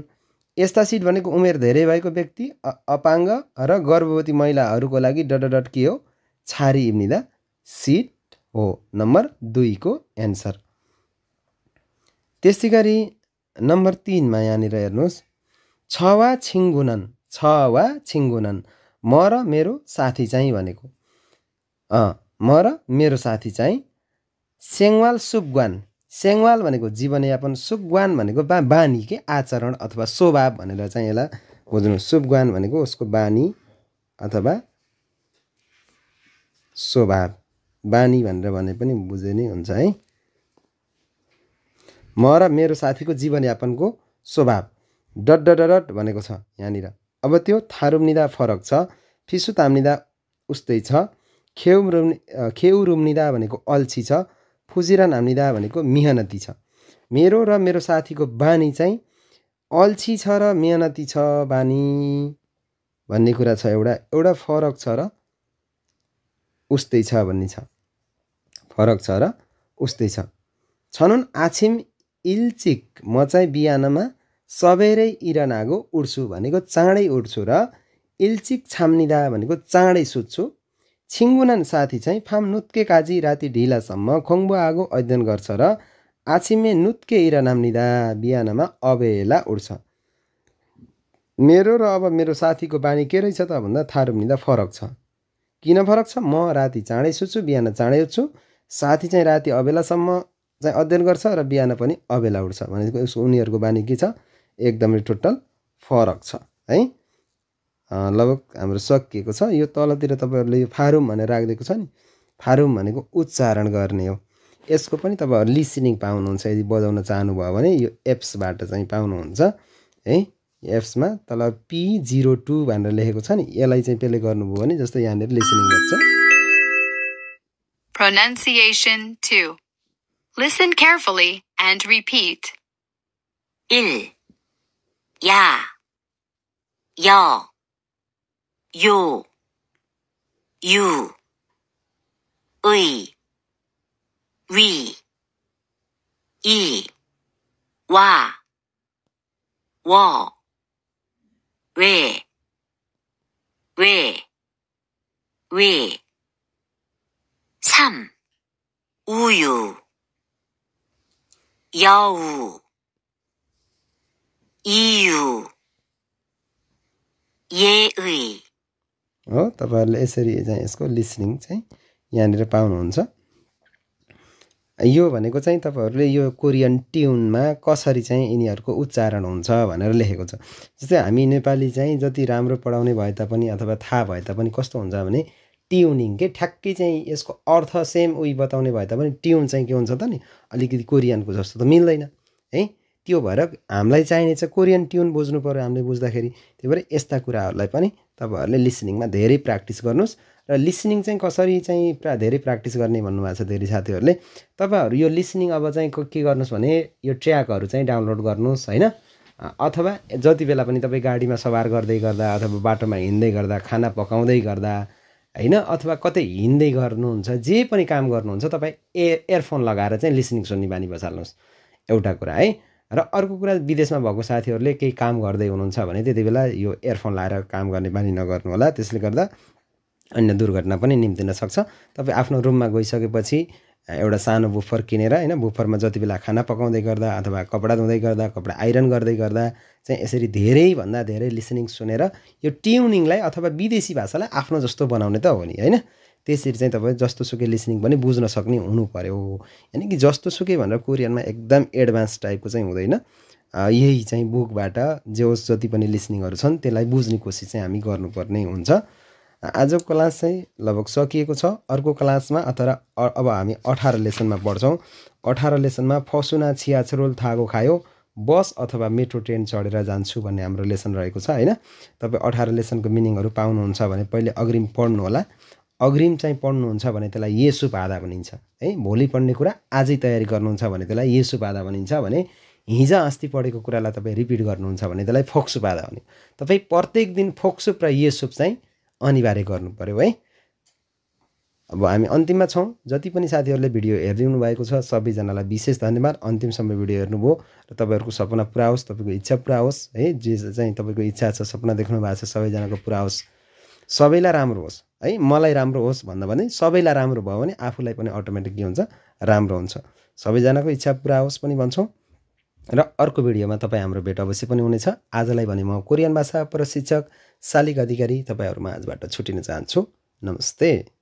यस्ता सिट भनेको उमेर धेरै भएको व्यक्ति अपाङ्ग र गर्भवती महिलाहरूको लागि डट डट के हो छारी इब्निदा सिट हो नम्बर दुईको एन्सर त्यस्तै गरी नम्बर तिनमा यहाँनिर हेर्नुहोस् छ वा छिङ्गुनन् छ वा छिङ्गुनन् म र मेरो साथी चाहिँ भनेको अँ म र मेरो साथी चाहिँ सेङ्वाल सुपग्वान स्याङवाल भनेको जीवनयापन सुगवान भनेको बा बानी के आचरण अथवा स्वभाव भनेर चाहिँ यसलाई बुझ्नु सुगवान भनेको उसको बानी अथवा स्वभाव बानी भनेर भने पनि बुझे नै हुन्छ है म र मेरो साथीको जीवनयापनको स्वभाव डट डट भनेको छ यहाँनिर अब त्यो थारुम्निँदा फरक छ फिसु ताम्निँदा उस्तै छ खेउ रुम् खेउ रुम्निँदा भनेको अल्छी छ फुजिरा नाम्निदा भनेको मेहनती छ मेरो र मेरो साथीको बानी चाहिँ अल्छी छ र मेहनती छ बानी भन्ने कुरा छ एउटा एउटा फरक छ र उस्तै छ भन्ने छ फरक छ र उस्तै छ छनौन आछिम इल्चिक म चाहिँ बिहानमा सबेरै इरनागो उड्छु भनेको चाँडै उठ्छु र इल्चिक छाम्निदा भनेको चाँडै सुत्छु छिङ्गुनान साथी चाहिँ फाम नुत्के काजी राति ढिलासम्म खोङ्बु आगो अध्ययन गर्छ र आछिमे नुत्के इरा नाम निदा बिहानमा अबेला उड्छ मेरो र अब मेरो साथीको बानी के रहेछ त भन्दा थारू निदा फरक छ किन फरक छ म राति चाँडै सुत्छु बिहान चाँडै उठ्छु साथी चाहिँ राति अबेलासम्म चाहिँ अध्ययन गर्छ र बिहान पनि अबेला उठ्छ भनेको उनीहरूको बानी के छ एकदमै टोटल फरक छ है लगभग हाम्रो सकिएको छ यो तलतिर तपाईँहरूले यो फारुम भनेर राखिदिएको छ नि फारुम भनेको उच्चारण गर्ने हो यसको पनि तपाईँहरू लिसनिङ पाउनुहुन्छ यदि बजाउन चाहनुभयो भने यो एप्सबाट चाहिँ पाउनुहुन्छ है एप्समा तल पी जिरो टू भनेर लेखेको छ नि यसलाई चाहिँ त्यसले गर्नुभयो भने जस्तै यहाँनिर लिसनिङ गर्छ pronunciation to listen carefully and repeat या 요, 유, 의, 위, 이, 와, 워, 왜, 왜, 왜. 3. 우유 여우 이유 예의 हो तपाईँहरूले यसरी चाहिँ यसको लिसनिङ चाहिँ यहाँनिर पाउनुहुन्छ यो भनेको चाहिँ तपाईँहरूले यो कोरियन ट्युनमा कसरी चाहिँ यिनीहरूको उच्चारण हुन्छ भनेर लेखेको छ जस्तै हामी नेपाली चाहिँ जति राम्रो पढाउने भए तापनि अथवा थाहा भए तापनि कस्तो हुन्छ भने ट्युनिङ के ठ्याक्कै चाहिँ यसको अर्थ सेम उयो बताउने भए तापनि ट्युन चाहिँ के हुन्छ त नि अलिकति कोरियनको जस्तो त मिल्दैन है त्यो भएर हामीलाई चाहिने चाहिँ कोरियन ट्युन बुझ्नु पऱ्यो हामीले बुझ्दाखेरि त्यही भएर यस्ता कुराहरूलाई पनि तपाईँहरूले लिसनिङमा धेरै प्र्याक्टिस गर्नुहोस् र लिसनिङ चाहिँ कसरी चाहिँ प्रा धेरै प्र्याक्टिस गर्ने भन्नुभएको छ धेरै साथीहरूले तपाईँहरू यो लिसनिङ अब चाहिँ के गर्नुहोस् भने यो ट्र्याकहरू चाहिँ डाउनलोड गर्नुहोस् होइन अथवा जति बेला पनि तपाईँ गाडीमा सवार गर्दै गर्दा अथवा बाटोमा हिँड्दै गर्दा खाना पकाउँदै गर्दा होइन अथवा कतै हिँड्दै गर्नुहुन्छ जे पनि काम गर्नुहुन्छ तपाईँ एयरफोन लगाएर चाहिँ लिसनिङ सुन्ने बानी बसाल्नुहोस् एउटा कुरा है र अर्को कुरा विदेशमा भएको साथीहरूले केही काम गर्दै हुनुहुन्छ भने त्यति बेला यो एयरफोन लाएर काम गर्ने बानी नगर्नु होला त्यसले गर्दा अन्य दुर्घटना पनि निम्तिन सक्छ तपाईँ आफ्नो रुममा गइसकेपछि एउटा सानो बुफर किनेर होइन बुफरमा जति बेला खाना पकाउँदै गर्दा अथवा कपडा धुँदै गर्दा कपडा आइरन गर्दै गर्दा चाहिँ यसरी धेरैभन्दा धेरै लिसनिङ सुनेर यो ट्युनिङलाई अथवा विदेशी भाषालाई आफ्नो जस्तो बनाउने त हो नि होइन त्यसरी चाहिँ तपाईँ जस्तो सुकै लिसनिङ पनि बुझ्न सक्ने हुनु पऱ्यो यानि कि जस्तो सुकै भनेर कोरियनमा एकदम एडभान्स टाइपको चाहिँ हुँदैन यही चाहिँ बुकबाट जे जति पनि लिसनिङहरू छन् त्यसलाई बुझ्ने कोसिस चाहिँ हामी गर्नुपर्ने हुन्छ आजको क्लास चाहिँ लगभग सकिएको छ अर्को क्लासमा अथवा अब हामी अठार लेसनमा पढ्छौँ अठार लेसनमा फसुना छिया छियाछरोल थागो खायो बस अथवा मेट्रो ट्रेन चढेर जान्छु भन्ने हाम्रो लेसन रहेको छ होइन तपाईँ अठार लेसनको मिनिङहरू पाउनुहुन्छ भने पहिले अग्रिम होला अग्रिम चाहिँ पढ्नुहुन्छ भने त्यसलाई येसु बाधा भनिन्छ है भोलि पढ्ने कुरा आजै तयारी गर्नुहुन्छ भने त्यसलाई येसु बाधा भनिन्छ भने हिजो अस्ति पढेको कुरालाई तपाईँ रिपिट गर्नुहुन्छ भने त्यसलाई फोक्सु आधा भन्यो तपाईँ प्रत्येक दिन फोक्सुप र येसुप चाहिँ अनिवार्य गर्नु पऱ्यो है अब हामी अन्तिममा छौँ जति पनि साथीहरूले भिडियो हेरिदिनु भएको छ सबैजनालाई विशेष धन्यवाद अन्तिमसम्म भिडियो हेर्नुभयो र तपाईँहरूको सपना पुरा होस् तपाईँको इच्छा पुरा होस् है जे चाहिँ तपाईँको इच्छा छ सपना देख्नु भएको छ सबैजनाको पुरा होस् सबैलाई राम्रो होस् है मलाई राम्रो होस् भन्दा पनि सबैलाई राम्रो भयो भने आफूलाई पनि अटोमेटिक के हुन्छ राम्रो हुन्छ सबैजनाको इच्छा पुरा होस् पनि भन्छौँ र अर्को भिडियोमा तपाईँ हाम्रो भेट अवश्य पनि हुनेछ आजलाई भने म कोरियन भाषा प्रशिक्षक शालिक अधिकारी तपाईँहरूमा आजबाट छुट्टिन चाहन्छु नमस्ते